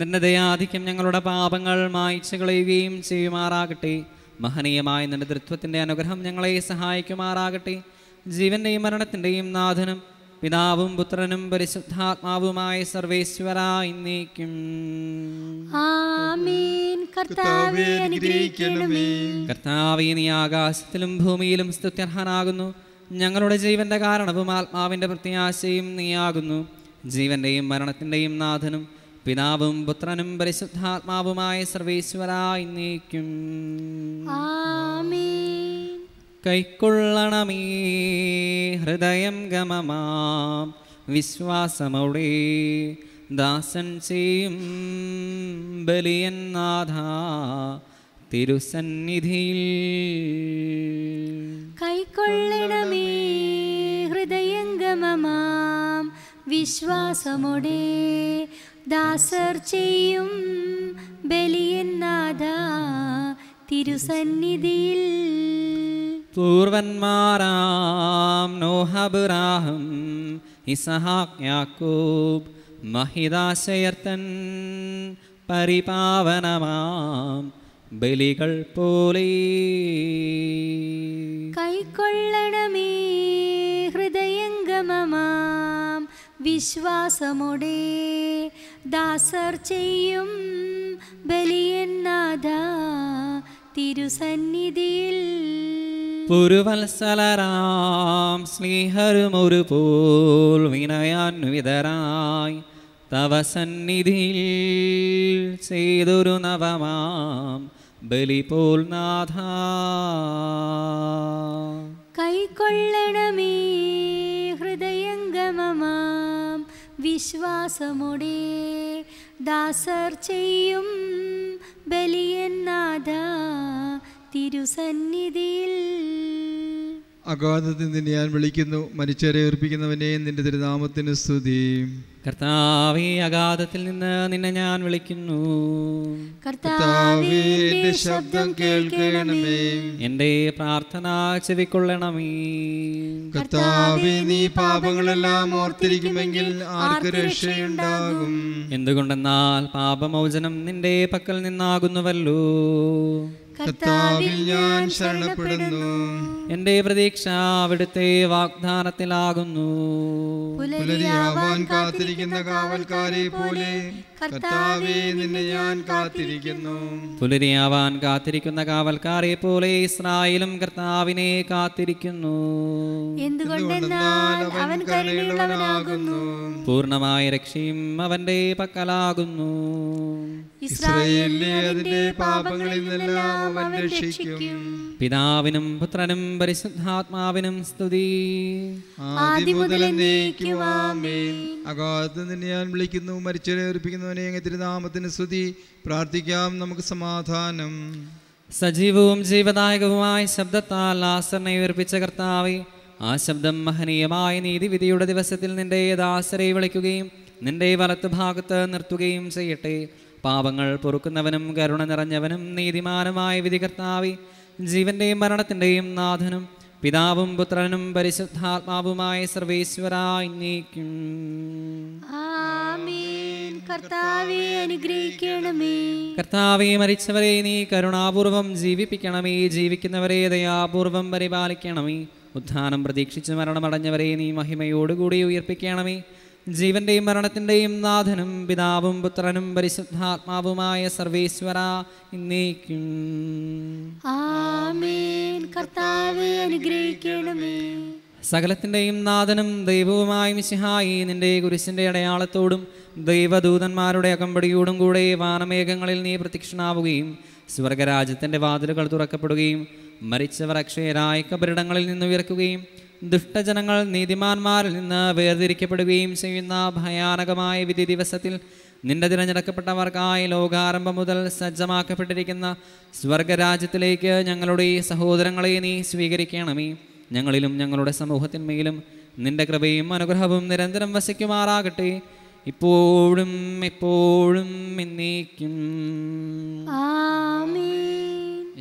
നിന്റെ ദയാധിക്യം ഞങ്ങളുടെ പാപങ്ങൾ മായ്ച്ചു കളയുകയും ചെയ്യുമാറാകട്ടെ മഹനീയമായ നിന്റെ തൃത്വത്തിൻ്റെ അനുഗ്രഹം ഞങ്ങളെ സഹായിക്കുമാറാകട്ടെ ജീവൻ്റെയും മരണത്തിൻ്റെയും നാഥനും പിതാവും പുത്രനും പരിശുദ്ധാത്മാവുമായ സർവേശ്വര ഇന്നേക്കും കർത്താവേ നീ ആകാശത്തിലും ഭൂമിയിലും സ്തുത്യർഹനാകുന്നു ഞങ്ങളുടെ ജീവന്റെ കാരണവും ആത്മാവിന്റെ പ്രത്യാശയും നീയാകുന്നു ജീവന്റെയും മരണത്തിന്റെയും നാഥനും പിതാവും പുത്രനും പരിശുദ്ധാത്മാവുമായ സർവേശ്വര നീക്കും ആമീൻ കൈക്കൊള്ളണമേ ഹൃദയം ഗമമാം വിശ്വാസമൗടെ ദാസൻ ചെയ്യും ബലിയൻ നാഥ തിരുസന്നിധിയിൽ കൈക്കൊള്ളണമേ ഗമമാം വിശ്വാസമുടെ ദാസർ ചെയ്യും ബലിയൻ നാഥ തിരുസന്നിധിയിൽ പൂർവന്മാരാം നോഹബുറാഹം ഇസഹാക് യാക്കൂബ് മഹിദാശയർത്തൻ പരിപാവനമാം ബലികൾ പോലെ കൈക്കൊള്ളണമേ ഹൃദയംഗമമാം വിശ്വാസമുടെ ദാസർ ചെയ്യും ബലിയന്നാഥ തിരുസന്നിധിയിൽ പുരുവത്സലരാം സ്നേഹരുമൊരു പോൽ വിനയാൻവിതരായി തവ സന്നിധിയിൽ ചെയ്തൊരു നവമാം ബലി പോൽ നാഥ കൈക്കൊള്ളണമേ ഹൃദയംഗമമാം വിശ്വാസമോടെ ദാസർ ചെയ്യും ബലിയന്നാഥ തിരുസന്നിധിയിൽ അഗാധത്തിൽ നിന്ന് ഞാൻ വിളിക്കുന്നു മനുഷ്യരെ ഏർപ്പിക്കുന്നവനെ നിന്റെ തിരുനാമത്തിന് സ്തുതി കർത്താവേ അഗാധത്തിൽ നിന്ന് നിന്നെ ഞാൻ വിളിക്കുന്നു കർത്താവേ എന്റെ ശബ്ദം കേൾക്കണമേ എന്റെ പ്രാർത്ഥന ചെവിക്കൊള്ളണമേ കർത്താവേ നീ പാപങ്ങളെല്ലാം ഓർത്തിരിക്കുമെങ്കിൽ ആർക്ക് രക്ഷയുണ്ടാകും എന്തുകൊണ്ടെന്നാൽ പാപമോചനം നിന്റെ പക്കൽ നിന്നാകുന്നുവല്ലോ കർത്താവിൽ ഞാൻ ശരണപ്പെടുന്നു എന്റെ പ്രതീക്ഷ അവിടുത്തെ വാഗ്ദാനത്തിലാകുന്നു പുലരിയാവാൻ കാത്തിരിക്കുന്ന കാവൽക്കാരെ പോലെ കർത്താവേ നിന്നെ ഞാൻ കാത്തിരിക്കുന്നു പുലരിയാവാൻ കാത്തിരിക്കുന്ന കാവൽക്കാരെ പോലെ ഇസ്രായേലും കർത്താവിനെ കാത്തിരിക്കുന്നു എന്തുകൊണ്ടെന്നാൽ അവൻ കരുണയുള്ളവനാകുന്നു പൂർണ്ണമായ രക്ഷയും അവന്റെ പക്കലാകുന്നു ഇസ്രായേലിനെ അതിന്റെ അവൻ രക്ഷിക്കും പിതാവിനും പുത്രനും പരിശുദ്ധാത്മാവിനും സ്തുതി ആദ്യം മുതൽ ഞാൻ വിളിക്കുന്നു മരിച്ചവരെ ഏൽപ്പിക്കുന്നു ഉയർത്തപ്പെടുന്നവനെ അങ്ങ് തിരുനാമത്തിന് സ്തുതി പ്രാർത്ഥിക്കാം നമുക്ക് സമാധാനം സജീവവും ജീവദായകവുമായ ശബ്ദത്താൽ ആസരണയെ ഉയർപ്പിച്ച കർത്താവെ ആ ശബ്ദം മഹനീയമായ നീതിവിധിയുടെ ദിവസത്തിൽ നിന്റെ ദാസരെ വിളിക്കുകയും നിന്റെ വലത്തുഭാഗത്ത് നിർത്തുകയും ചെയ്യട്ടെ പാപങ്ങൾ പൊറുക്കുന്നവനും കരുണ നിറഞ്ഞവനും നീതിമാനുമായ വിധികർത്താവി ജീവന്റെയും മരണത്തിൻ്റെയും നാഥനും പിതാവും പുത്രനും പരിശുദ്ധാത്മാവുമായ സർവേശ്വരായി നീക്കും ആമീൻ കർത്താവെ മരിച്ചവരെ നീ കരുണാപൂർവം ജീവിപ്പിക്കണമേ ജീവിക്കുന്നവരെ ദയാപൂർവം പരിപാലിക്കണമേ ഉത്ഥാനം പ്രതീക്ഷിച്ച് മരണമടഞ്ഞവരെ നീ മഹിമയോടുകൂടി ഉയർപ്പിക്കണമേ ജീവന്റെയും മരണത്തിന്റെയും നാഥനും പിതാവും പുത്രനും പരിശുദ്ധാത്മാവുമായ സർവേശ്വര സകലത്തിന്റെയും നാഥനും ദൈവവുമായും മിശിഹായി നിന്റെ കുരിശിന്റെ അടയാളത്തോടും ദൈവദൂതന്മാരുടെ അകമ്പടിയോടും കൂടെ വാനമേഘങ്ങളിൽ നീ പ്രത്യക്ഷനാവുകയും സ്വർഗരാജ്യത്തിൻ്റെ വാതിലുകൾ തുറക്കപ്പെടുകയും മരിച്ചവർ അക്ഷയരായ കബരിടങ്ങളിൽ നിന്ന് ഉയർക്കുകയും ദുഷ്ടജനങ്ങൾ നീതിമാന്മാരിൽ നിന്ന് വേർതിരിക്കപ്പെടുകയും ചെയ്യുന്ന ഭയാനകമായ വിധി ദിവസത്തിൽ നിന്റെ തിരഞ്ഞെടുക്കപ്പെട്ടവർക്കായി ലോകാരംഭം മുതൽ സജ്ജമാക്കപ്പെട്ടിരിക്കുന്ന സ്വർഗരാജ്യത്തിലേക്ക് ഞങ്ങളുടെ സഹോദരങ്ങളെ നീ സ്വീകരിക്കണമേ ഞങ്ങളിലും ഞങ്ങളുടെ സമൂഹത്തിന്മേലും നിന്റെ കൃപയും അനുഗ്രഹവും നിരന്തരം വസിക്കുമാറാകട്ടെ ഇപ്പോഴും ഇപ്പോഴും എന്നേക്കും ആമേൻ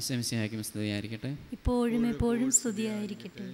ഇസ്ലാമിസിയായിരിക്കും സ്തുതിയായിരിക്കട്ടെ ഇപ്പോഴും എപ്പോഴും സ്തുതിയായിരിക്കട്ടെ